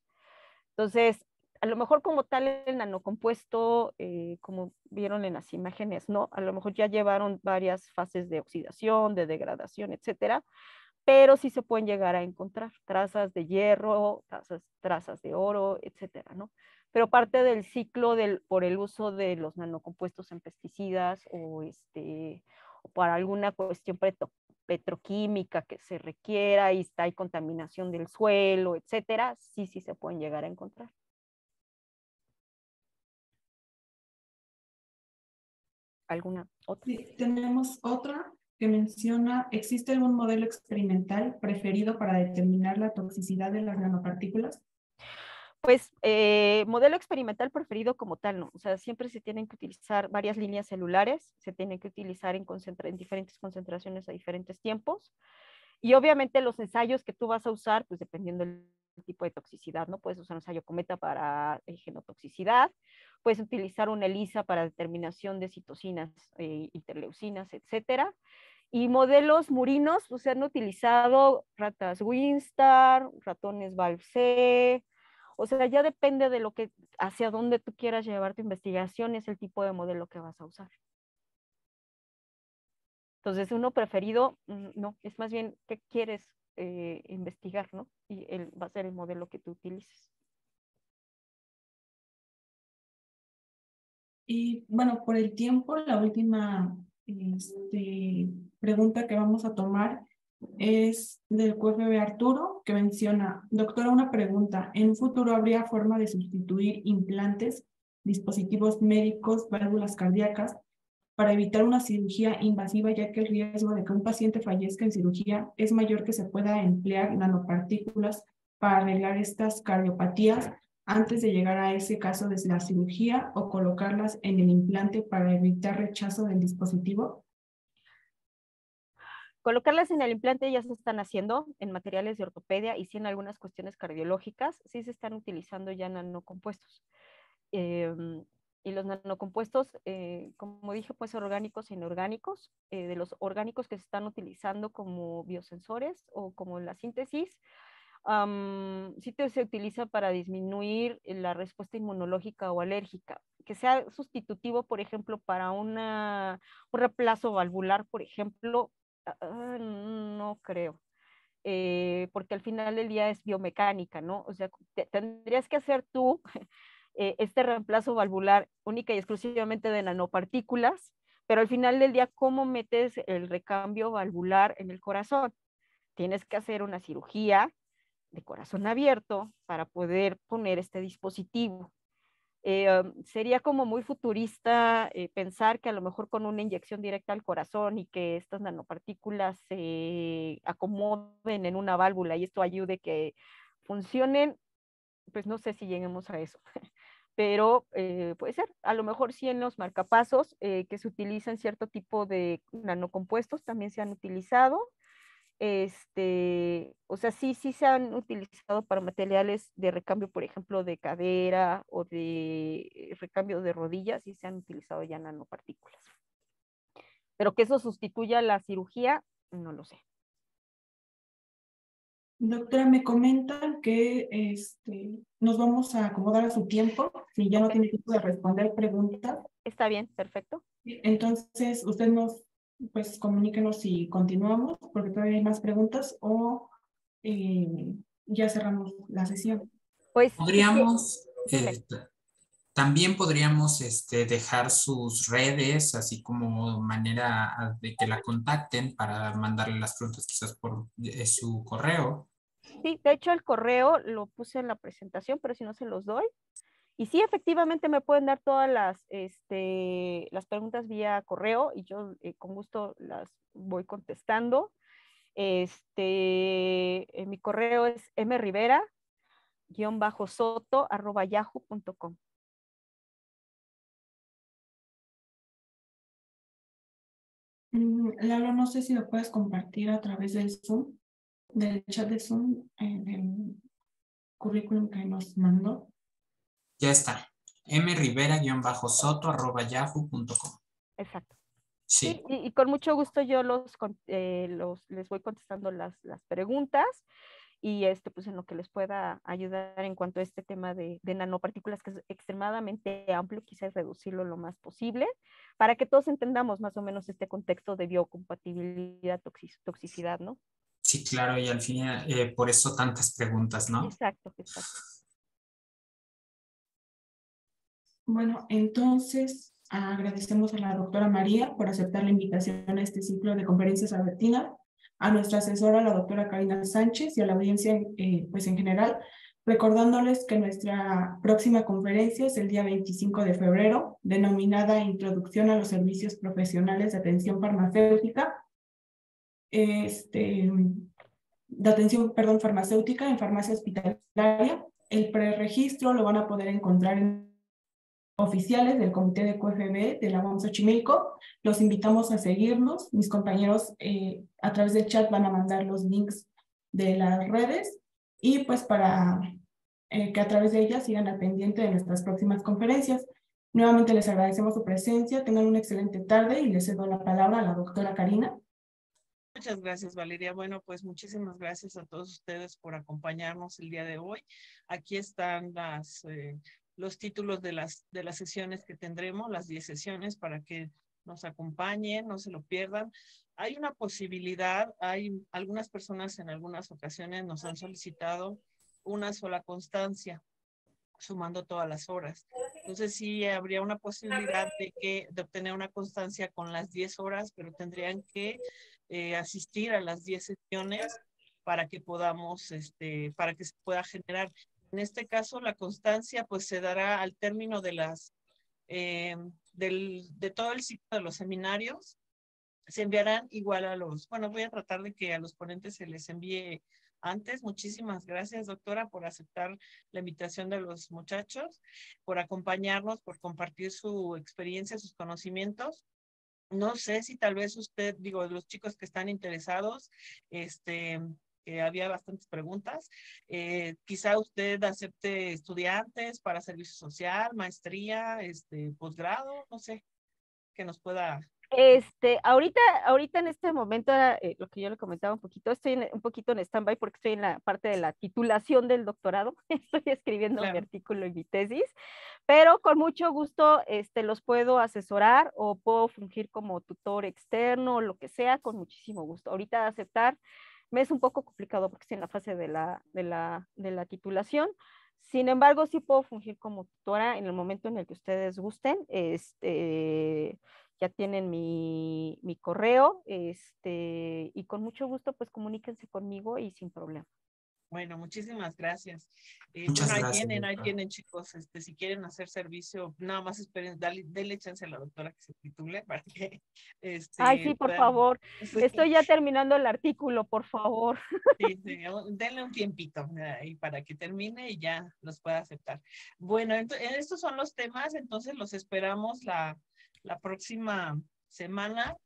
Entonces, a lo mejor como tal el nanocompuesto, eh, como vieron en las imágenes, ¿no? A lo mejor ya llevaron varias fases de oxidación, de degradación, etcétera, pero sí se pueden llegar a encontrar trazas de hierro, trazas, de oro, etcétera, ¿no? Pero parte del ciclo del, por el uso de los nanocompuestos en pesticidas o, este, para alguna cuestión petroquímica que se requiera y está, hay contaminación del suelo, etcétera, sí, sí se pueden llegar a encontrar. ¿Alguna otra? Sí, tenemos otra que menciona, ¿existe algún modelo experimental preferido para determinar la toxicidad de las nanopartículas? pues eh, modelo experimental preferido como tal, no. O sea, siempre se tienen que utilizar varias líneas celulares, se tienen que utilizar en, diferentes concentraciones a diferentes tiempos. Y obviamente los ensayos que tú vas a usar, pues dependiendo del tipo de toxicidad, ¿no? Puedes usar un ensayo cometa para eh, genotoxicidad, puedes utilizar una ELISA para determinación de citocinas, eh, interleucinas, etcétera. Y modelos murinos, pues se han utilizado ratas Winstar, ratones Valve o sea, ya depende de lo que, hacia dónde tú quieras llevar tu investigación, es el tipo de modelo que vas a usar. Entonces, uno preferido, mm, no, es más bien qué quieres eh, investigar, ¿no? Y el, va a ser el modelo que tú utilices. Y bueno, por el tiempo, la última este, pregunta que vamos a tomar es del QFB Arturo, que menciona, doctora, una pregunta, ¿en un futuro habría forma de sustituir implantes, dispositivos médicos, válvulas cardíacas para evitar una cirugía invasiva, ya que el riesgo de que un paciente fallezca en cirugía es mayor que se pueda emplear nanopartículas para arreglar estas cardiopatías antes de llegar a ese caso desde la cirugía o colocarlas en el implante para evitar rechazo del dispositivo? Colocarlas en el implante ya se están haciendo en materiales de ortopedia y sí en algunas cuestiones cardiológicas, sí se están utilizando ya nanocompuestos. Em, y los nanocompuestos, eh, como dije, pues orgánicos e inorgánicos, eh, de los orgánicos que se están utilizando como biosensores o como la síntesis, sí se utiliza para disminuir la respuesta inmunológica o alérgica, que sea sustitutivo, por ejemplo, para un reemplazo valvular, por ejemplo, Ah, ah, no creo. Eh, porque al final del día es biomecánica, ¿no? O sea, tendrías que hacer tú eh, este reemplazo valvular única y exclusivamente de nanopartículas, pero al final del día, ¿cómo metes el recambio valvular en el corazón? Tienes que hacer una cirugía de corazón abierto para poder poner este dispositivo. Eh, um, sería como muy futurista eh, pensar que a lo mejor con una inyección directa al corazón y que estas nanopartículas se acomoden en una válvula y esto ayude que funcionen, pues no sé si lleguemos a eso pero eh, puede ser, a lo mejor sí en los marcapasos que se utilizan cierto tipo de nanocompuestos también se han utilizado, este, o sea, sí, sí se han utilizado para materiales de recambio, por ejemplo, de cadera o de eh, recambio de rodillas, sí se han utilizado ya nanopartículas. Pero que eso sustituya la cirugía, no lo sé. Doctora, me comentan que este, nos vamos a acomodar a su tiempo, si ya no tiene tiempo de responder preguntas. Está bien, perfecto. Entonces, usted nos pues comuníquenos si continuamos, porque todavía hay más preguntas o eh, ya cerramos la sesión. Pues, podríamos, eh, también podríamos este, dejar sus redes, así como manera ah, de que la contacten para mandarle las preguntas quizás por eh, su correo. Sí, de hecho el correo lo puse en la presentación, pero si no se los doy. Y sí, efectivamente me pueden dar todas las, este, las preguntas vía correo y yo eh, con gusto las voy contestando. Este, eh, mi correo es mrivera-soto yahoo.com. Mm, Laura, no sé si lo puedes compartir a través del Zoom, del chat de Zoom, en el currículum que nos mandó. Ya está. mrivera-soto Exacto. Sí. Y, con mucho gusto yo los, eh, los les voy contestando las, las, preguntas y este, pues en lo que les pueda ayudar en cuanto a este tema de, nanopartículas, que es extremadamente amplio, quizás reducirlo lo más posible, para que todos entendamos más o menos este contexto de biocompatibilidad, toxicidad, ¿no? Sí, claro, y al fin, eh, por eso tantas preguntas, ¿no? Exacto, exacto. Bueno, entonces agradecemos a la doctora María por aceptar la invitación a este ciclo de conferencias sabertinas, a nuestra asesora, la doctora Karina Sánchez, y a la audiencia, eh, pues en general, recordándoles que nuestra próxima conferencia es el día 25 de febrero, denominada Introducción a los Servicios Profesionales de Atención Farmacéutica, este, de atención, perdón, farmacéutica en farmacia hospitalaria. El preregistro lo van a poder encontrar en oficiales del Comité de QFB de la UAM Xochimilco. Los invitamos a seguirnos. Mis compañeros eh, a través del chat van a mandar los links de las redes y pues para eh, que a través de ellas sigan al pendiente de nuestras próximas conferencias. Nuevamente les agradecemos su presencia, tengan una excelente tarde y les cedo la palabra a la doctora Karina. Muchas gracias, Valeria. Bueno, pues muchísimas gracias a todos ustedes por acompañarnos el día de hoy. Aquí están las eh, los títulos de las, de las sesiones que tendremos, las 10 sesiones, para que nos acompañen, no se lo pierdan. Hay una posibilidad, hay algunas personas en algunas ocasiones nos han solicitado una sola constancia, sumando todas las horas. Entonces sí habría una posibilidad de, que, de obtener una constancia con las 10 horas, pero tendrían que eh, asistir a las 10 sesiones para que podamos, este, para que se pueda generar. En este caso, la constancia pues se dará al término de las eh, del, de todo el ciclo de los seminarios. Se enviarán igual a los, bueno, voy a tratar de que a los ponentes se les envíe antes. Muchísimas gracias, doctora, por aceptar la invitación de los muchachos, por acompañarnos, por compartir su experiencia, sus conocimientos. No sé si tal vez usted, digo, los chicos que están interesados, este, que había bastantes preguntas. Eh, quizá usted acepte estudiantes para servicio social, maestría, este, posgrado, no sé, que nos pueda este, ahorita, ahorita en este momento, ah, eh, lo que yo le comentaba un poquito, estoy un poquito en stand-by porque estoy en la parte de la titulación del doctorado, estoy escribiendo mi artículo y mi tesis, pero con mucho gusto este, los puedo asesorar o puedo fungir como tutor externo, lo que sea, con muchísimo gusto. Ahorita aceptar es un poco complicado porque estoy en la fase de la, titulación. Sin embargo, sí puedo fungir como tutora en el momento en el que ustedes gusten. Este, ya tienen mi, correo este, y con mucho gusto pues comuníquense conmigo y sin problema. Bueno, muchísimas gracias. Eh, ahí tienen, ahí tienen, chicos, este, si quieren hacer servicio, nada más esperen, dale, denle chance a la doctora que se titule para Este, Ay, sí, por favor. Estoy ya terminando el artículo, por favor. Sí, sí, denle un tiempito ahí para que termine y ya los pueda aceptar. Bueno, entonces, estos son los temas, entonces los esperamos la, próxima semana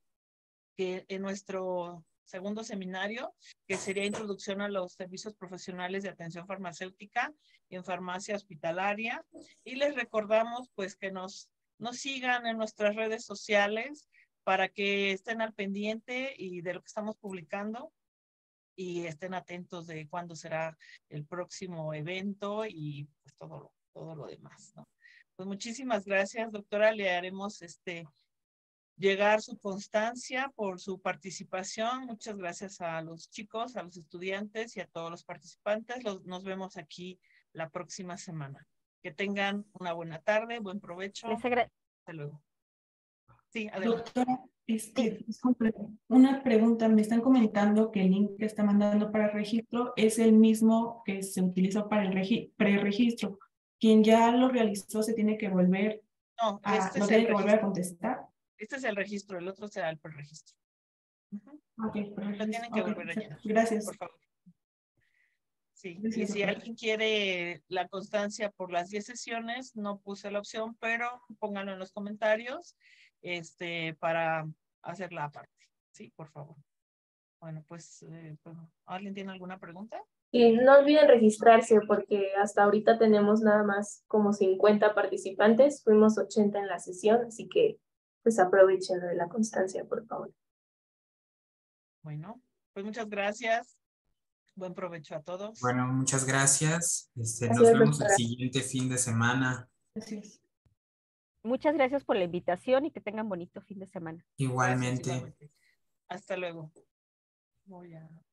en nuestro segundo seminario, que sería Introducción a los Servicios Profesionales de Atención Farmacéutica en Farmacia Hospitalaria. Y les recordamos pues que nos, nos sigan en nuestras redes sociales para que estén al pendiente y de lo que estamos publicando y estén atentos de cuándo será el próximo evento y pues todo lo, todo lo demás. Pues muchísimas gracias, doctora. Le haremos este llegar su constancia por su participación. Muchas gracias a los chicos, a los estudiantes y a todos los participantes. nos vemos aquí la próxima semana. Que tengan una buena tarde, buen provecho. Hasta luego. Sí, adelante. Este, una pregunta. Me están comentando que el link que está mandando para registro es el mismo que se utilizó para el preregistro. Quien ya lo realizó se tiene que volver no, este tiene que volver a contestar. Este es el registro, el otro será el preregistro. registro. okay, Lo tienen que volver a Gracias. Por favor. Sí, y si alguien quiere la constancia por las 10 sesiones, no puse la opción, pero pónganlo en los comentarios este, para hacerla aparte. Sí, por favor. Bueno, pues, eh, pues ¿alguien tiene alguna pregunta? Y eh, no olviden registrarse porque hasta ahorita tenemos nada más como 50 participantes, fuimos 80 en la sesión, así que pues aprovechen de la constancia, por favor. Bueno, pues muchas gracias. Buen provecho a todos. Bueno, muchas gracias. Este, nos vemos el siguiente fin de semana. Gracias. Muchas gracias por la invitación y que tengan bonito fin de semana. Igualmente. igualmente. Hasta luego. Voy a...